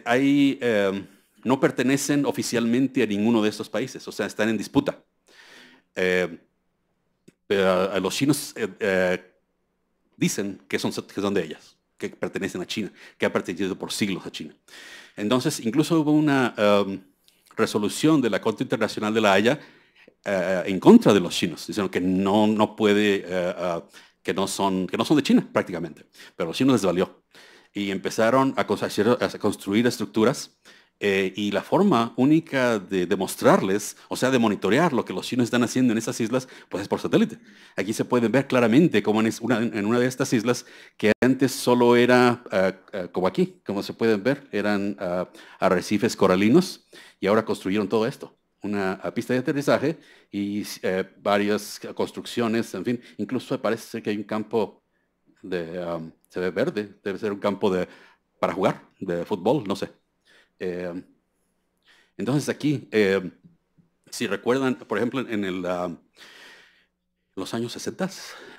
Ah, eh, no pertenecen oficialmente a ninguno de estos países, o sea, están en disputa. Eh, eh, los chinos eh, dicen que son, de ellas, que pertenecen a China, que ha pertenecido por siglos a China. Entonces, incluso hubo una em, resolución de la Corte Internacional de la Haya en contra de los chinos, diciendo que no, son, de China prácticamente, pero los chinos les valió. Y empezaron a construir estructuras eh, y la forma única de demostrarles, o sea, de monitorear lo que los chinos están haciendo en esas islas, pues es por satélite. Aquí se pueden ver claramente cómo en, una, de estas islas, que antes solo era ah, ah, como aquí, como se pueden ver, eran ah, arrecifes coralinos y ahora construyeron todo esto. Una pista de aterrizaje y eh, varias construcciones, en fin, incluso parece ser que hay un campo de, se ve verde, debe ser un campo para jugar, de fútbol, no sé. Eh, entonces aquí, eh, si recuerdan, por ejemplo, en el, ah, los años 60,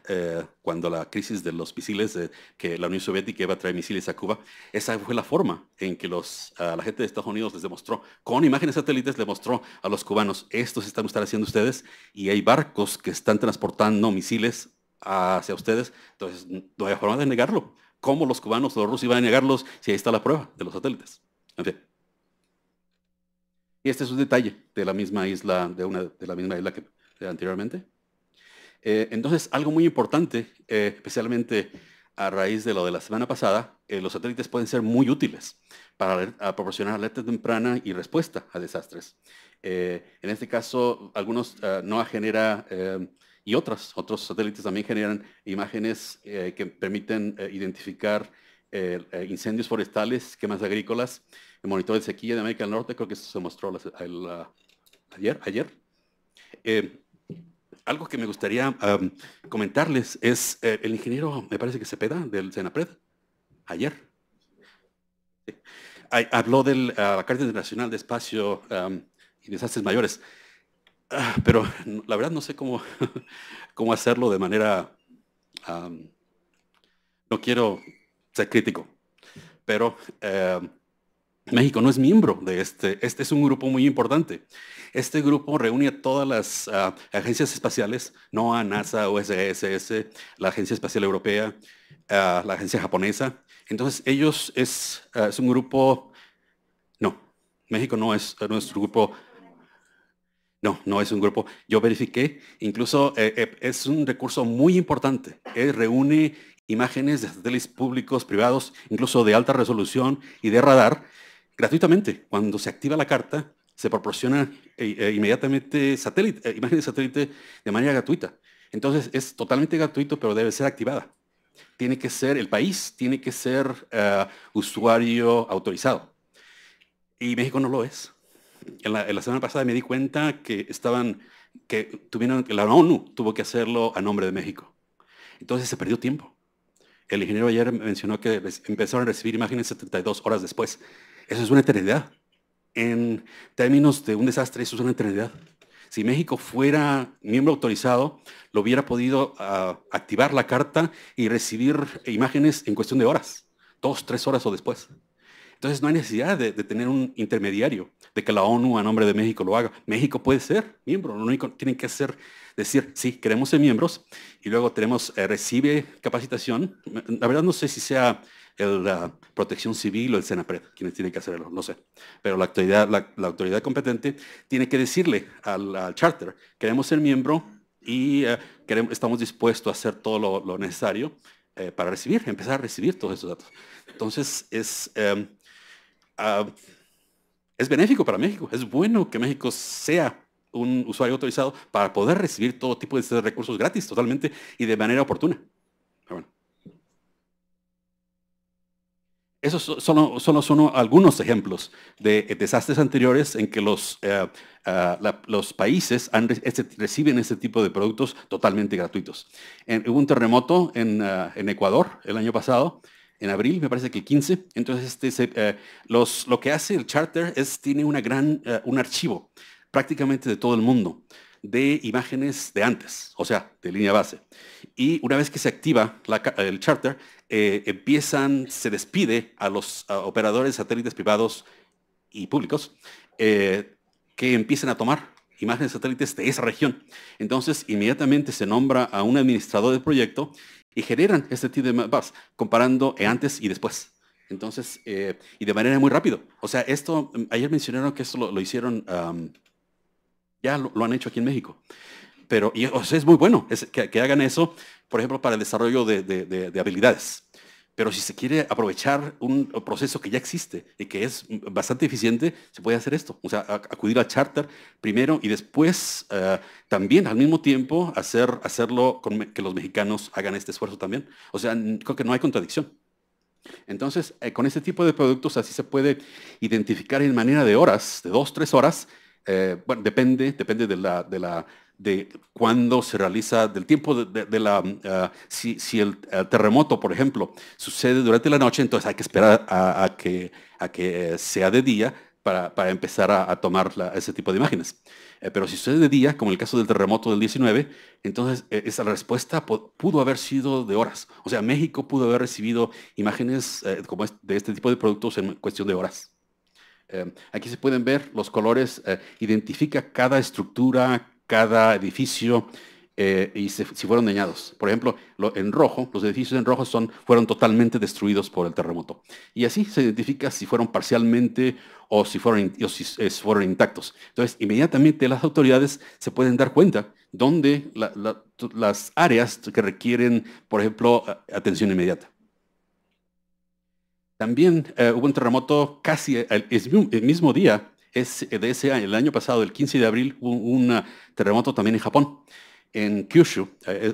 eh, cuando la crisis de los misiles, que la Unión Soviética iba a traer misiles a Cuba, esa fue la forma en que los, ah, la gente de Estados Unidos les demostró, con imágenes satélites, les mostró a los cubanos, estos están, estar haciendo ustedes, y hay barcos que están transportando misiles hacia ustedes, entonces no hay forma de negarlo. ¿Cómo los cubanos, o los rusos iban a negarlos si ahí está la prueba de los satélites? Y este es un detalle de la misma isla, de una de la misma isla que anteriormente. Eh, entonces, algo muy importante, eh, especialmente a raíz de lo de la semana pasada, eh, los satélites pueden ser muy útiles para proporcionar alerta temprana y respuesta a desastres. en este caso, algunos NOAA genera y otras, otros satélites también generan imágenes que permiten identificar eh, eh, incendios forestales, quemas agrícolas, el monitor de sequía de América del Norte, creo que eso se mostró ayer. ayer. Eh, algo que me gustaría comentarles es el ingeniero, me parece que se peda, del Senapred, ayer, habló de la Carta Internacional de Espacio y Desastres Mayores, ah, pero la verdad no sé cómo, [LAUGHS] cómo hacerlo de manera... no quiero ser crítico. Pero eh, México no es miembro de este. Este es un grupo muy importante. Este grupo reúne a todas las ah, agencias espaciales, no a NASA, U.S.S.S., la Agencia Espacial Europea, ah, la Agencia Japonesa. Entonces, ellos ah, es, un grupo... No, México no es nuestro grupo no, no es un grupo. Yo verifiqué, incluso eh, eh, es un recurso muy importante. reúne imágenes de satélites públicos, privados, incluso de alta resolución y de radar, gratuitamente. Cuando se activa la carta, se proporciona eh, eh, inmediatamente eh, imágenes de satélite de manera gratuita. Entonces es totalmente gratuito, pero debe ser activada. Tiene que ser el país, tiene que ser usuario autorizado. Y México no lo es. En la, semana pasada me di cuenta que estaban, que tuvieron, la ONU tuvo que hacerlo a nombre de México. Entonces se perdió tiempo. El ingeniero ayer mencionó que empezaron a recibir imágenes 72 horas después. Eso es una eternidad. En términos de un desastre, eso es una eternidad. Si México fuera miembro autorizado, lo hubiera podido ah, activar la carta y recibir imágenes en cuestión de horas, dos, tres horas o después. Entonces no hay necesidad de, tener un intermediario, de que la ONU a nombre de México lo haga. México puede ser miembro, lo único que tienen que hacer decir, sí, queremos ser miembros y luego tenemos, eh, recibe capacitación. La verdad no sé si sea la protección civil o el Senapred quienes tienen que hacerlo, no sé. Pero la autoridad, la, autoridad competente tiene que decirle al, charter, queremos ser miembro y eh, queremos, estamos dispuestos a hacer todo lo, necesario eh, para recibir, empezar a recibir todos esos datos. Entonces es... Em, Ah, es benéfico para México. Es bueno que México sea un usuario autorizado para poder recibir todo tipo de recursos gratis totalmente y de manera oportuna. Bueno. Esos son algunos ejemplos de eh, desastres anteriores en que los, eh, ah, los países este, reciben este tipo de productos totalmente gratuitos. En, hubo un terremoto en ah, Ecuador el año pasado en abril, me parece que 15. Entonces, este, eh, lo que hace el charter es, tiene una gran, eh, un archivo prácticamente de todo el mundo de imágenes de antes, o sea, de línea base. Y una vez que se activa el charter, eh, empiezan, se despide a los operadores satélites privados y públicos que empiezan a tomar imágenes satélites de esa región. Entonces, inmediatamente se nombra a un administrador del proyecto y generan este tipo de maps, comparando eh, antes y después. Entonces, eh, y de manera muy rápida. O sea, esto, mm, ayer mencionaron que esto lo, hicieron, ya lo, han hecho aquí en México. Pero y, es muy bueno que, hagan eso, por ejemplo, para el desarrollo de, de, de habilidades. Pero si se quiere aprovechar un proceso que ya existe y que es bastante eficiente, se puede hacer esto. O sea, acudir al charter primero y después eh, también al mismo tiempo hacer, hacerlo con que los mexicanos hagan este esfuerzo también. O sea, creo que no hay contradicción. Entonces, eh, con este tipo de productos así se puede identificar en manera de horas, de dos, tres horas. Eh, bueno, depende, depende de la, de la de cuándo se realiza, del tiempo de, la, ah, si, el terremoto, por ejemplo, sucede durante la noche, entonces hay que esperar a, que, a que eh, sea de día para, empezar a, tomar ese tipo de imágenes. Eh, pero si sucede de día, como el caso del terremoto del 19, entonces eh, esa respuesta pudo haber sido de horas. O sea, México pudo haber recibido imágenes como de este tipo de productos en cuestión de horas. aquí se pueden ver los colores, identifica cada estructura, cada edificio eh, y si fueron dañados. Por ejemplo, en rojo, los edificios en rojo son, fueron totalmente destruidos por el terremoto. Y así se identifica si fueron parcialmente o si fueron, si, eh, fueron intactos. Entonces, inmediatamente las autoridades se pueden dar cuenta dónde las áreas que requieren, por ejemplo, atención inmediata. También eh, hubo un terremoto casi el mismo día el año pasado, el 15 de abril, hubo un ah, terremoto también en Japón, en Kyushu.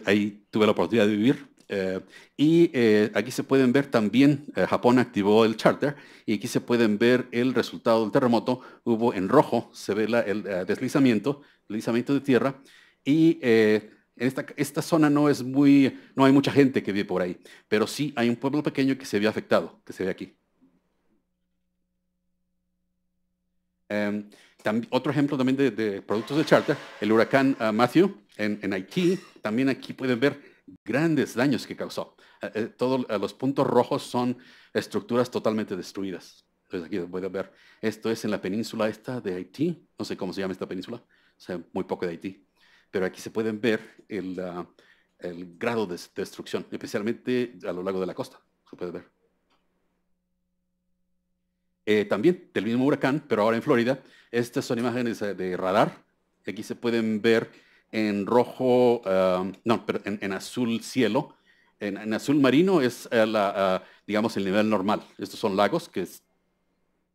ahí tuve la oportunidad de vivir. Eh, y eh, aquí se pueden ver también, eh, Japón activó el charter y aquí se pueden ver el resultado del terremoto. Hubo en rojo, se ve el deslizamiento, deslizamiento de tierra. Y en esta, esta, zona no es muy, no hay mucha gente que vive por ahí, pero sí hay un pueblo pequeño que se ve afectado, que se ve aquí. Em, otro ejemplo también de, productos de charter, el huracán ah, Matthew en, Haití, también aquí pueden ver grandes daños que causó. Eh, eh, todos eh, los puntos rojos son estructuras totalmente destruidas. Entonces aquí pueden ver, esto es en la península esta de Haití, no sé cómo se llama esta península, o sea, muy poco de Haití, pero aquí se pueden ver el, ah, grado de, de destrucción, especialmente a lo largo de la costa, se puede ver. Eh, también del mismo huracán, pero ahora en Florida. Estas son imágenes eh, de radar. Aquí se pueden ver en rojo, ah, no, en, azul cielo. En, azul marino es, eh, ah, digamos, el nivel normal. Estos son lagos que,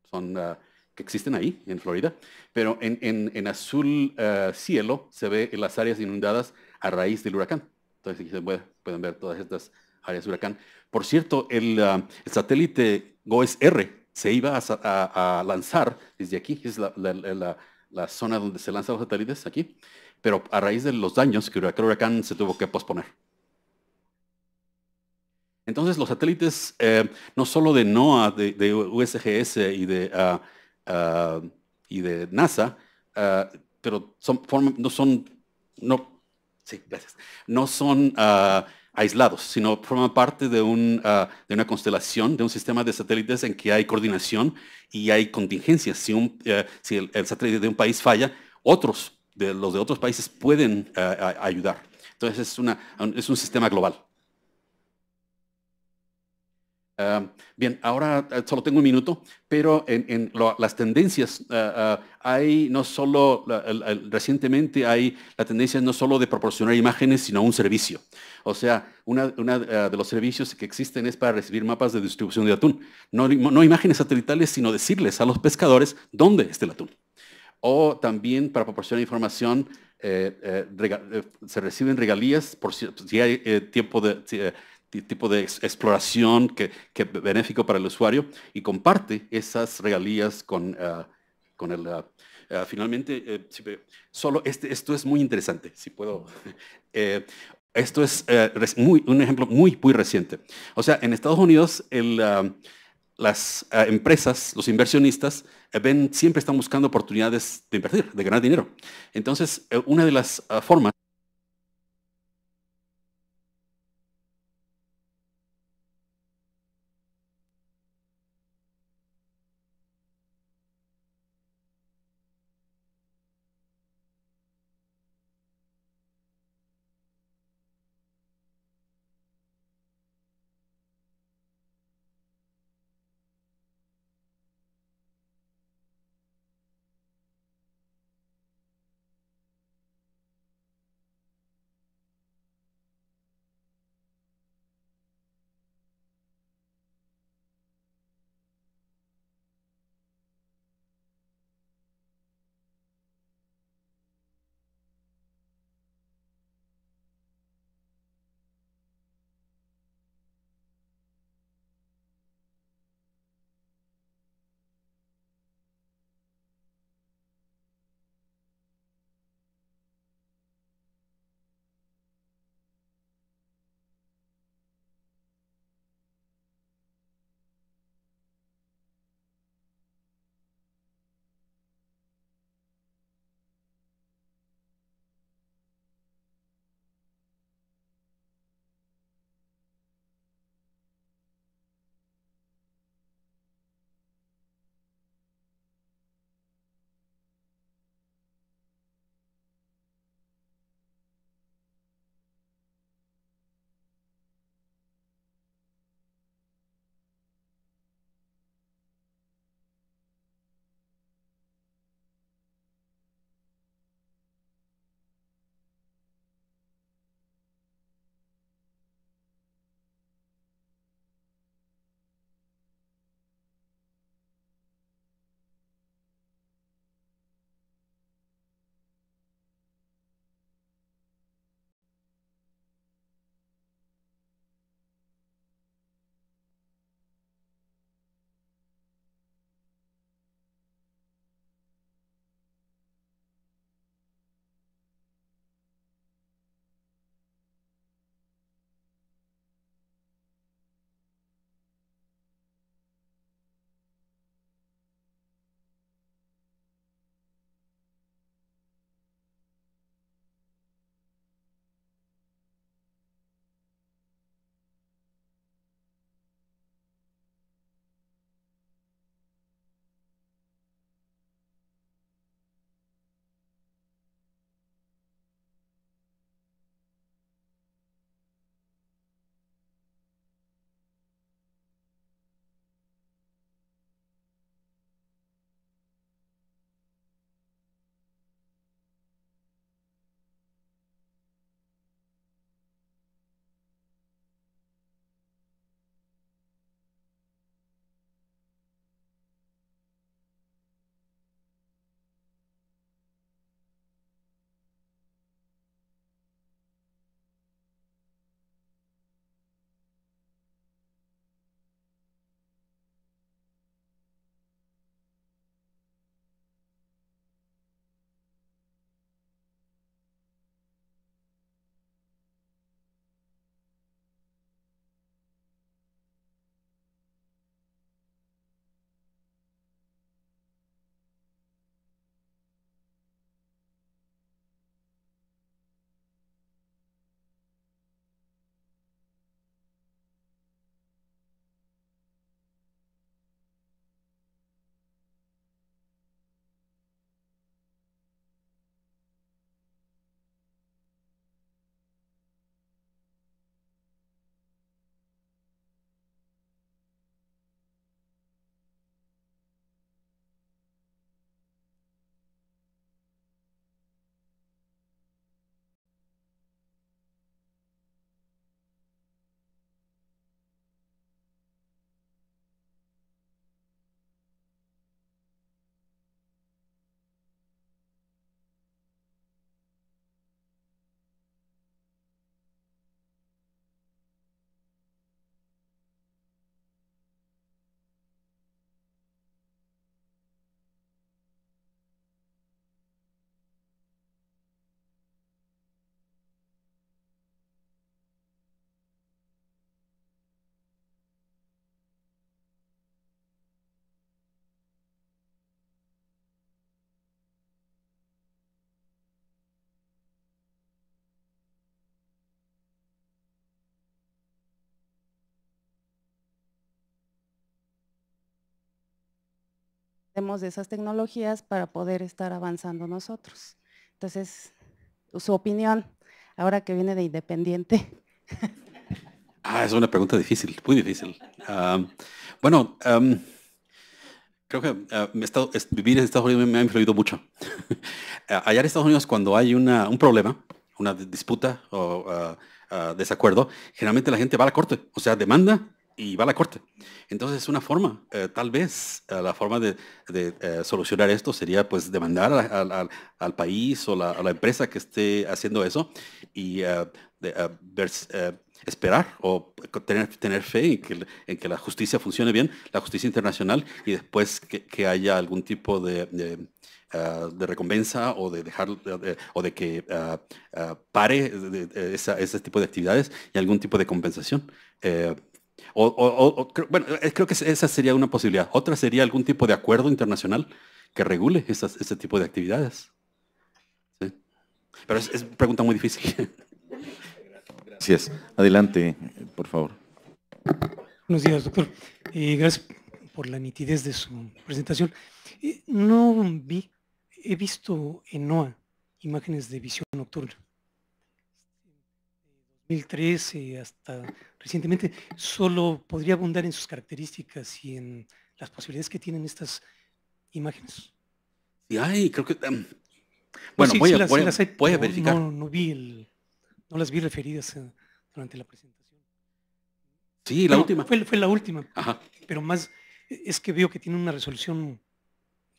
son, ah, que existen ahí, en Florida. Pero en, azul cielo se ve las áreas inundadas a raíz del huracán. Entonces aquí se pueden ver todas estas áreas de huracán. Por cierto, el satélite GOES-R se iba a, lanzar desde aquí, es la, zona donde se lanzan los satélites, aquí, pero a raíz de los daños que el huracán se tuvo que posponer. Entonces los satélites, eh, no solo de NOAA, de, USGS y de, ah, ah, y de NASA, ah, pero son, no son, no, sí, gracias, no son aislados, sino forman parte de, ah, de, una constelación, de un sistema de satélites en que hay coordinación y hay contingencias. Si, un, eh, si el, satélite de un país falla, otros, de los de otros países, pueden ah, ayudar. Entonces es, una, es un sistema global. Ah, bien, ahora eh, solo tengo un minuto, pero en, las tendencias ah, ah, hay no solo, recientemente hay la tendencia no solo de proporcionar imágenes, sino un servicio. O sea, uno de los servicios que existen es para recibir mapas de distribución de atún. No, imágenes satelitales, sino decirles a los pescadores dónde está el atún. O también para proporcionar información, eh, eh, se reciben regalías por si, hay tiempo de tipo de exploración que, es benéfico para el usuario y comparte esas regalías con, ah, con el... Ah, ah, finalmente, eh, solo este, esto es muy interesante, si puedo. [LAUGHS] Eh, esto es eh, muy, un ejemplo muy, muy reciente. O sea, en Estados Unidos, las empresas, los inversionistas, ven, siempre están buscando oportunidades de invertir, de ganar dinero. Entonces, una de las formas de esas tecnologías para poder estar avanzando nosotros. Entonces, su opinión, ahora que viene de Independiente. Ah, es una pregunta difícil, muy difícil. Ah, bueno, creo que ah, vivir en Estados Unidos me ha influido mucho. [LAUGHS] Ah, allá en Estados Unidos, cuando hay una, un problema, una disputa o desacuerdo, generalmente la gente va a la corte, o sea, demanda y va a la corte. Entonces es una forma, eh, tal vez eh, la forma de, eh, solucionar esto sería pues demandar al país o a la empresa que esté haciendo eso y esperar o tener, tener fe en que, en que, la justicia funcione bien, la justicia internacional y después que, haya algún tipo de, recompensa o de dejar o de que pare ese tipo de actividades y algún tipo de compensación. O, bueno, eh, creo que esa sería una posibilidad. Otra sería algún tipo de acuerdo internacional que regule este tipo de actividades. Pero es, es pregunta muy difícil. Gracias. [LAUGHS] Adelante, por favor. Buenos días, doctor. Eh, gracias por la nitidez de su presentación. Eh, no vi, he visto en NOA imágenes de visión nocturna. 2013 hasta recientemente, solo podría abundar en sus características y en las posibilidades que tienen estas imágenes. Sí, creo que... Em, bueno, voy, a, las, verificar. No, las vi referidas eh, durante la presentación. Sí, la última. Fue, la última. Pero más es que veo que tiene una resolución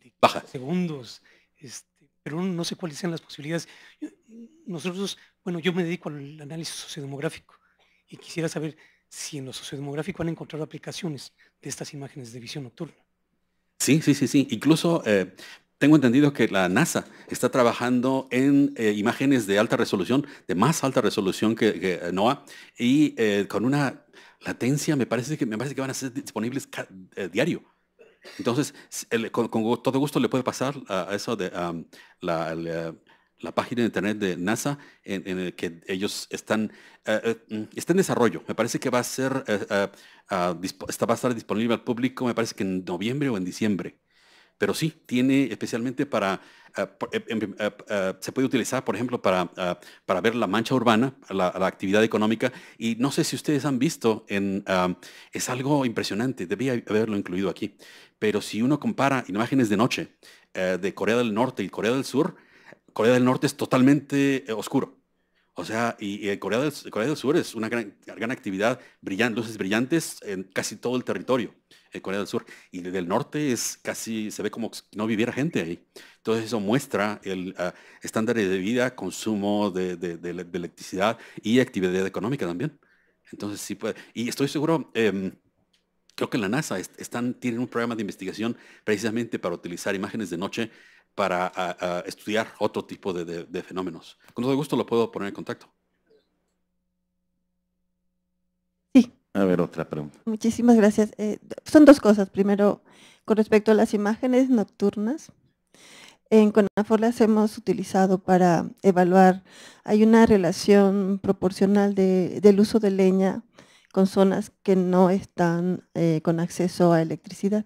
de Baja. segundos. Este, pero no sé cuáles sean las posibilidades. Nosotros bueno, yo me dedico al análisis sociodemográfico y quisiera saber si en lo sociodemográfico han encontrado aplicaciones de estas imágenes de visión nocturna. Sí, sí, sí, sí. Incluso eh, tengo entendido que la NASA está trabajando en eh, imágenes de alta resolución, de más alta resolución que, eh, NOAA, y con una latencia me parece que me parece que van a ser disponibles diario. Entonces, con, todo gusto le puede pasar a eso de la la página de internet de NASA en, el que ellos están, eh, eh, mm, está en desarrollo. Me parece que va a ser, eh, ah, va a estar disponible al público, me parece que en noviembre o en diciembre. Pero sí, tiene especialmente para, se puede utilizar, por ejemplo, para, para ver la mancha urbana, la, actividad económica. Y no sé si ustedes han visto, en, ah, es algo impresionante, debía haberlo incluido aquí. Pero si uno compara imágenes de noche de Corea del Norte y Corea del Sur, Corea del Norte es totalmente eh, oscuro. O sea, y, Corea, del, Sur es una gran, actividad, luces brillantes en casi todo el territorio, eh, Corea del Sur. Y del norte es casi, se ve como no viviera gente ahí. Entonces eso muestra el ah, estándar de vida, consumo de, electricidad y actividad económica también. Entonces sí puede. Y estoy seguro, em, creo que la NASA están, tienen un programa de investigación precisamente para utilizar imágenes de noche para estudiar otro tipo de, fenómenos. Con todo gusto lo puedo poner en contacto. Sí. A ver, otra pregunta. Muchísimas gracias. Eh, son dos cosas. Primero, con respecto a las imágenes nocturnas, en CONAFOR las hemos utilizado para evaluar, hay una relación proporcional del uso de leña con zonas que no están eh, con acceso a electricidad.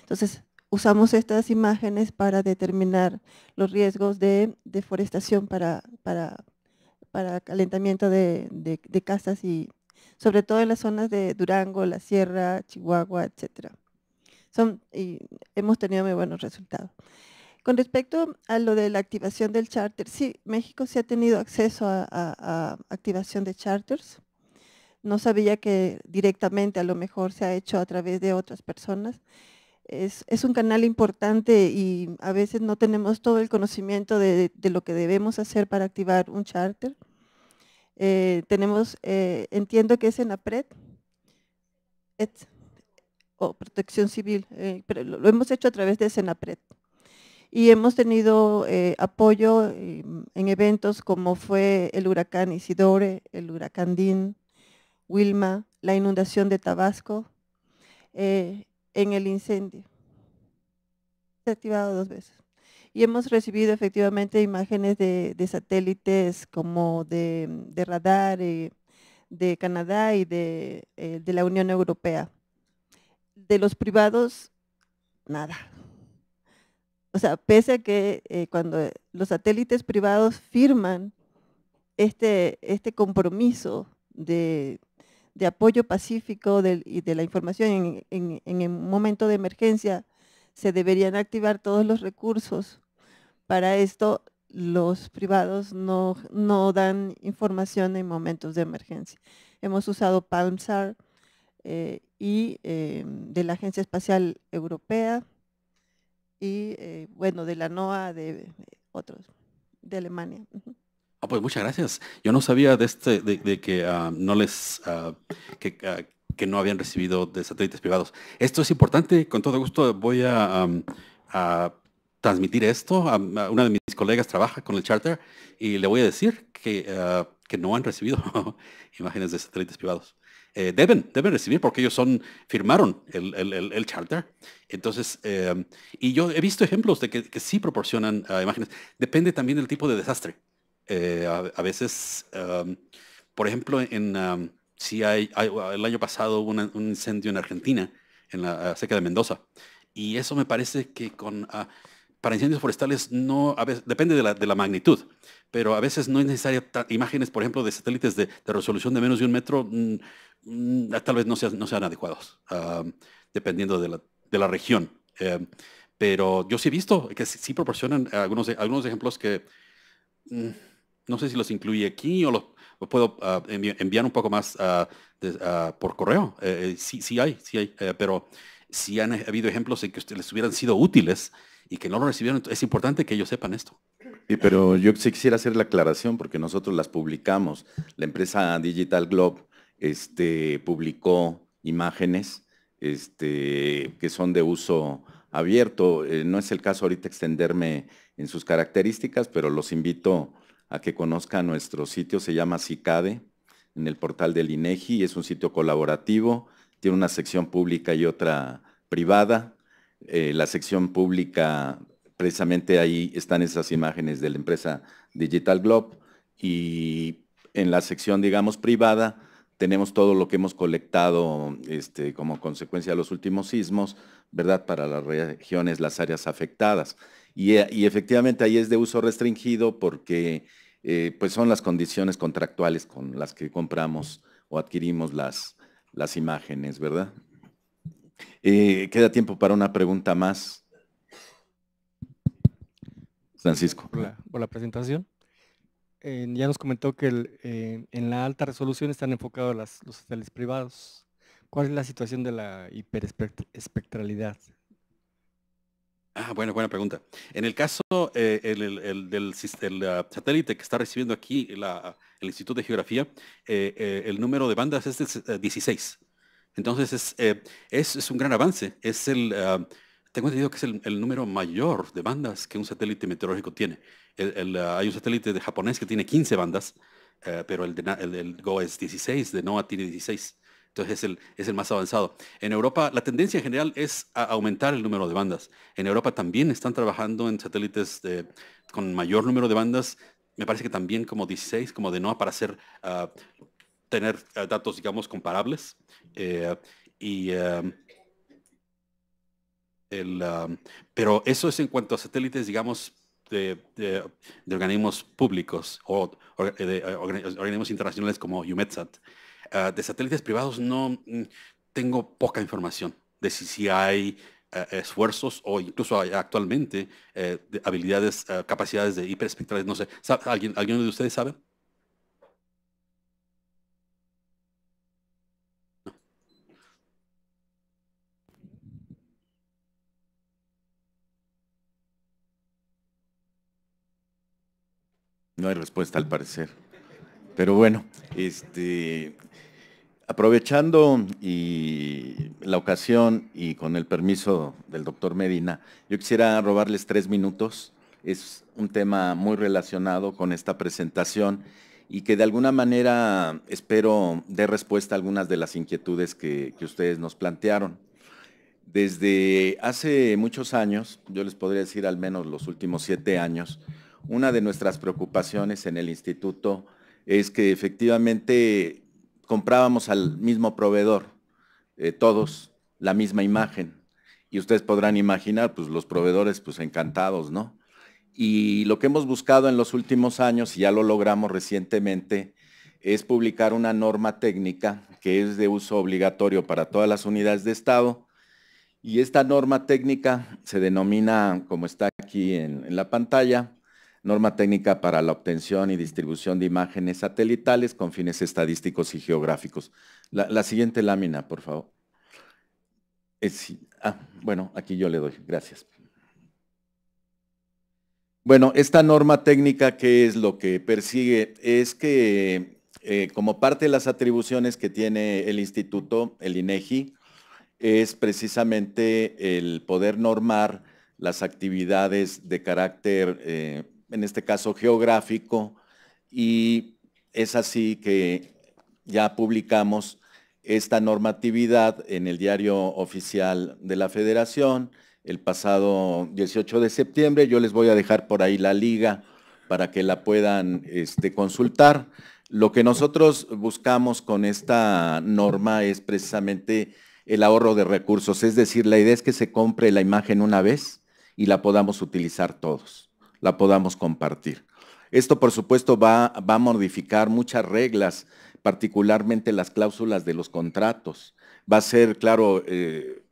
Entonces, usamos estas imágenes para determinar los riesgos de deforestación para, para, para calentamiento de, de, casas y sobre todo en las zonas de Durango, la Sierra, Chihuahua, etc. Son, y hemos tenido muy buenos resultados. Con respecto a lo de la activación del charter, sí, México sí ha tenido acceso a, a, a activación de charters. No sabía que directamente a lo mejor se ha hecho a través de otras personas es, un canal importante y a veces no tenemos todo el conocimiento de, lo que debemos hacer para activar un charter. Eh, tenemos, eh, entiendo que es en APRED, e o Protección Civil, eh, pero lo, hemos hecho a través de SENAPRED. Y hemos tenido apoyo em, en eventos como fue el huracán Isidore, el huracán Dean, Wilma, la inundación de Tabasco, en el incendio. Se ha activado dos veces. Y hemos recibido efectivamente imágenes de, satélites como de, radar eh, de Canadá y eh, de, la Unión Europea. De los privados, nada. O sea, pese a que eh, cuando los satélites privados firman este, este compromiso de, de apoyo pacífico y de la información en, el momento de emergencia, se deberían activar todos los recursos. Para esto, los privados no, no dan información en momentos de emergencia. Hemos usado Palmsar eh, y eh, de la Agencia Espacial Europea y, eh, bueno, de la NOAA, de, otros, de Alemania. Ah, pues muchas gracias. Yo no sabía de este, de, que ah, no les, ah, ah, que, no habían recibido de satélites privados. Esto es importante. Con todo gusto voy a, transmitir esto. una de mis colegas trabaja con el charter y le voy a decir que, no han recibido [LAUGHS] imágenes de satélites privados. Eh, deben, deben recibir porque ellos son, firmaron el, charter. Entonces, eh, y yo he visto ejemplos de que, que sí proporcionan imágenes. Depende también del tipo de desastre. Eh, a, veces, por ejemplo, en, si hay, el año pasado hubo un incendio en Argentina, en la seca de Mendoza, y eso me parece que con, ah, para incendios forestales no, a veces, depende de la, magnitud, pero a veces no es necesaria imágenes, por ejemplo, de satélites de, resolución de menos de un metro, mm, mm, tal vez no, sean, no sean adecuados, dependiendo de la, de la región. Em, pero yo sí he visto que sí, proporcionan algunos, algunos ejemplos que... Mm, no sé si los incluye aquí o los, puedo ah, enviar un poco más ah, ah, por correo. Eh, eh, sí, sí hay, sí hay, eh, pero si han habido ejemplos en que les hubieran sido útiles y que no lo recibieron, es importante que ellos sepan esto. Sí, pero yo sí quisiera hacer la aclaración porque nosotros las publicamos. La empresa Digital Globe este, publicó imágenes este, que son de uso abierto. no es el caso ahorita extenderme en sus características, pero los invito a que conozca nuestro sitio, se llama CICADE, en el portal del INEGI, es un sitio colaborativo, tiene una sección pública y otra privada. Eh, la sección pública, precisamente ahí están esas imágenes de la empresa Digital Globe, y en la sección, digamos, privada, tenemos todo lo que hemos colectado este, como consecuencia de los últimos sismos, ¿verdad? Para las regiones, las áreas afectadas. Y, eh, efectivamente ahí es de uso restringido porque eh, pues son las condiciones contractuales con las que compramos o adquirimos las, las imágenes, ¿verdad? Eh, queda tiempo para una pregunta más. Francisco. por la presentación ya nos comentó que eh, en la alta resolución están enfocados las, los satélites privados. ¿Cuál es la situación de la hiperespectralidad? Ah, buena, buena pregunta. En el caso eh, del satélite que está recibiendo aquí el Instituto de Geografía, eh, el número de bandas es de 16. Entonces es, un gran avance. Es el, ah, tengo entendido que es el número mayor de bandas que un satélite meteorológico tiene. Ah, hay un satélite de japonés que tiene 15 bandas, eh, pero el, de, Go es 16, de NOAA tiene 16. Entonces es el, más avanzado. En Europa la tendencia en general es aumentar el número de bandas. En Europa también están trabajando en satélites con mayor número de bandas. Me parece que también como 16, como de NOAA, para hacer, ah, tener ah, datos, digamos, comparables. Eh, y pero eso es en cuanto a satélites, digamos, de, organismos públicos o, eh, de eh, organismos internacionales como UMEDSAT. Eh, de satélites privados no mm, tengo poca información de si, si hay esfuerzos o incluso actualmente habilidades, capacidades de hiperespectrales, no sé. ¿Alguien, ¿Alguien de ustedes sabe? No hay respuesta al parecer. Pero bueno, este, aprovechando y la ocasión y con el permiso del doctor Medina, yo quisiera robarles tres minutos. Es un tema muy relacionado con esta presentación y que de alguna manera espero dé respuesta a algunas de las inquietudes que ustedes nos plantearon. Desde hace muchos años, yo les podría decir al menos los últimos siete años, una de nuestras preocupaciones en el instituto es que efectivamente comprábamos al mismo proveedor, eh, todos, la misma imagen. Y ustedes podrán imaginar, pues los proveedores, pues encantados, ¿no? Y lo que hemos buscado en los últimos años, y ya lo logramos recientemente, es publicar una norma técnica que es de uso obligatorio para todas las unidades de Estado. Y esta norma técnica se denomina, como está aquí en la pantalla, norma técnica para la obtención y distribución de imágenes satelitales con fines estadísticos y geográficos. La, siguiente lámina, por favor. Ah, bueno, aquí yo le doy, gracias. Bueno, esta norma técnica, ¿qué es lo que persigue? Es que eh, como parte de las atribuciones que tiene el instituto, el INEGI, e es precisamente el poder normar las actividades de carácter eh, en este caso geográfico, y es así que ya publicamos esta normatividad en el diario oficial de la Federación el pasado 18 de septiembre. Yo les voy a dejar por ahí la liga para que la puedan este, consultar. Lo que nosotros buscamos con esta norma es precisamente el ahorro de recursos, es decir, la idea es que se compre la imagen una vez y la podamos utilizar todos la podamos compartir. Esto, por supuesto, va, va, a modificar muchas reglas, particularmente las cláusulas de los contratos. Va a ser, claro, eh,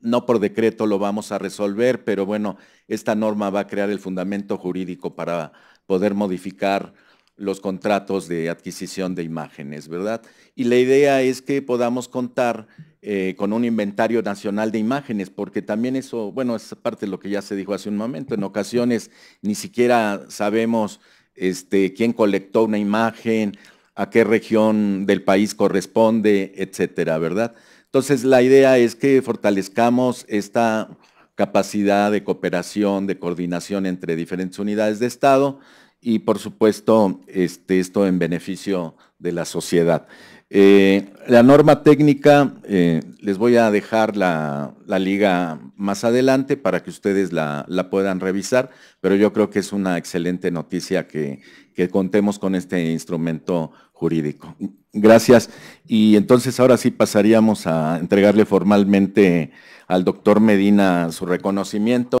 no por decreto lo vamos a resolver, pero bueno, esta norma va a crear el fundamento jurídico para poder modificar los contratos de adquisición de imágenes, ¿verdad? Y la idea es que podamos contar eh, con un inventario nacional de imágenes, porque también eso, bueno, es parte de lo que ya se dijo hace un momento, en ocasiones ni siquiera sabemos este, quién colectó una imagen, a qué región del país corresponde, etcétera, ¿verdad? Entonces la idea es que fortalezcamos esta capacidad de cooperación, de coordinación entre diferentes unidades de Estado y por supuesto este, esto en beneficio de la sociedad. Eh, la norma técnica, eh, les voy a dejar la, liga más adelante para que ustedes la, puedan revisar, pero yo creo que es una excelente noticia que, que contemos con este instrumento jurídico. Gracias. Y entonces ahora sí pasaríamos a entregarle formalmente al doctor Medina su reconocimiento.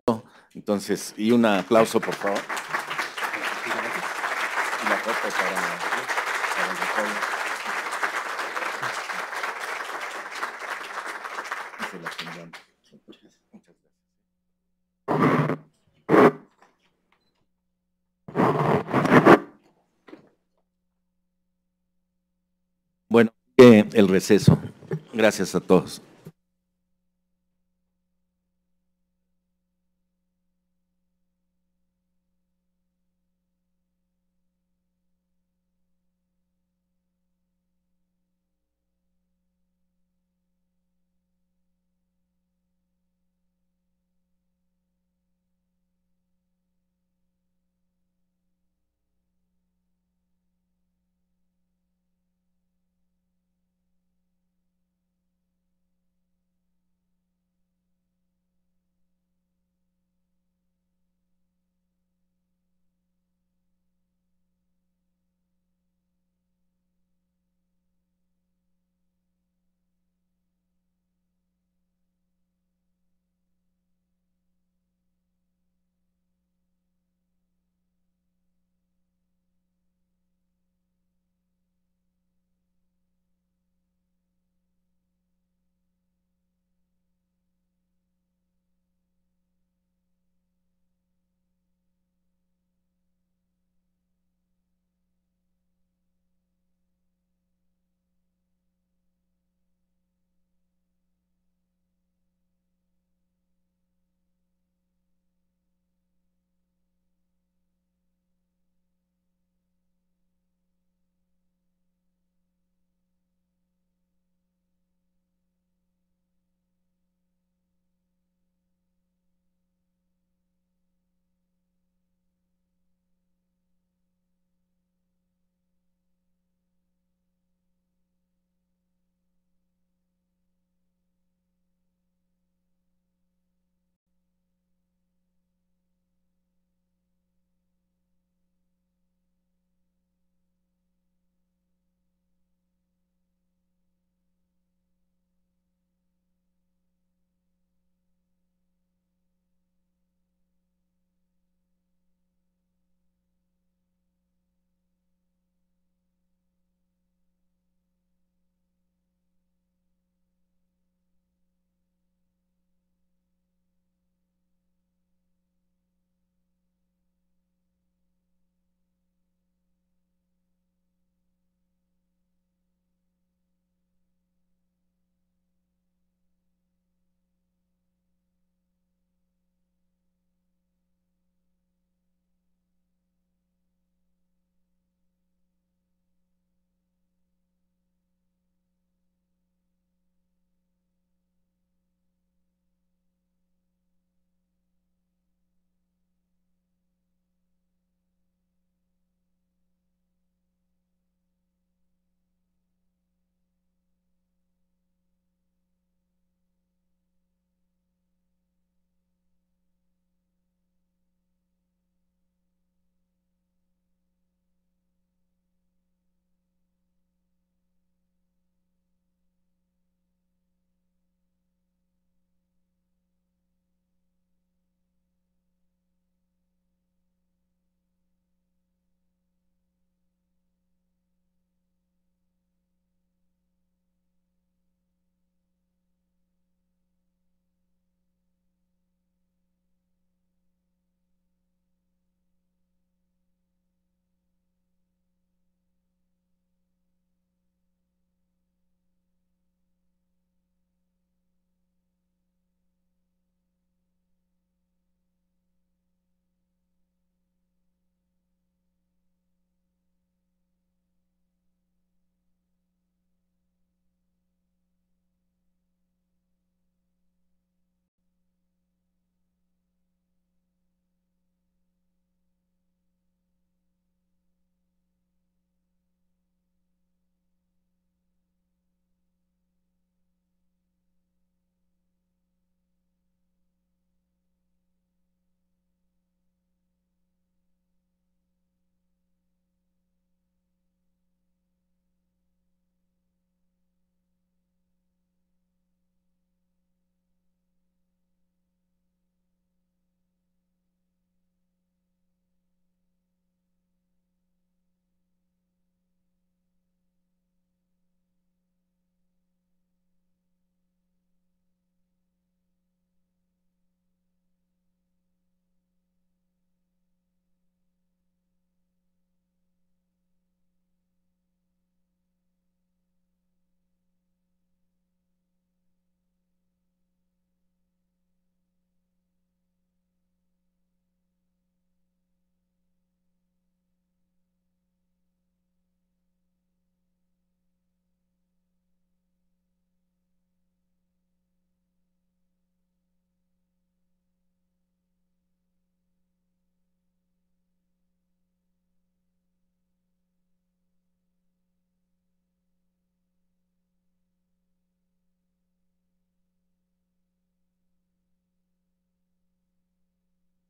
Entonces, y un aplauso, por favor. el receso. Gracias a todos.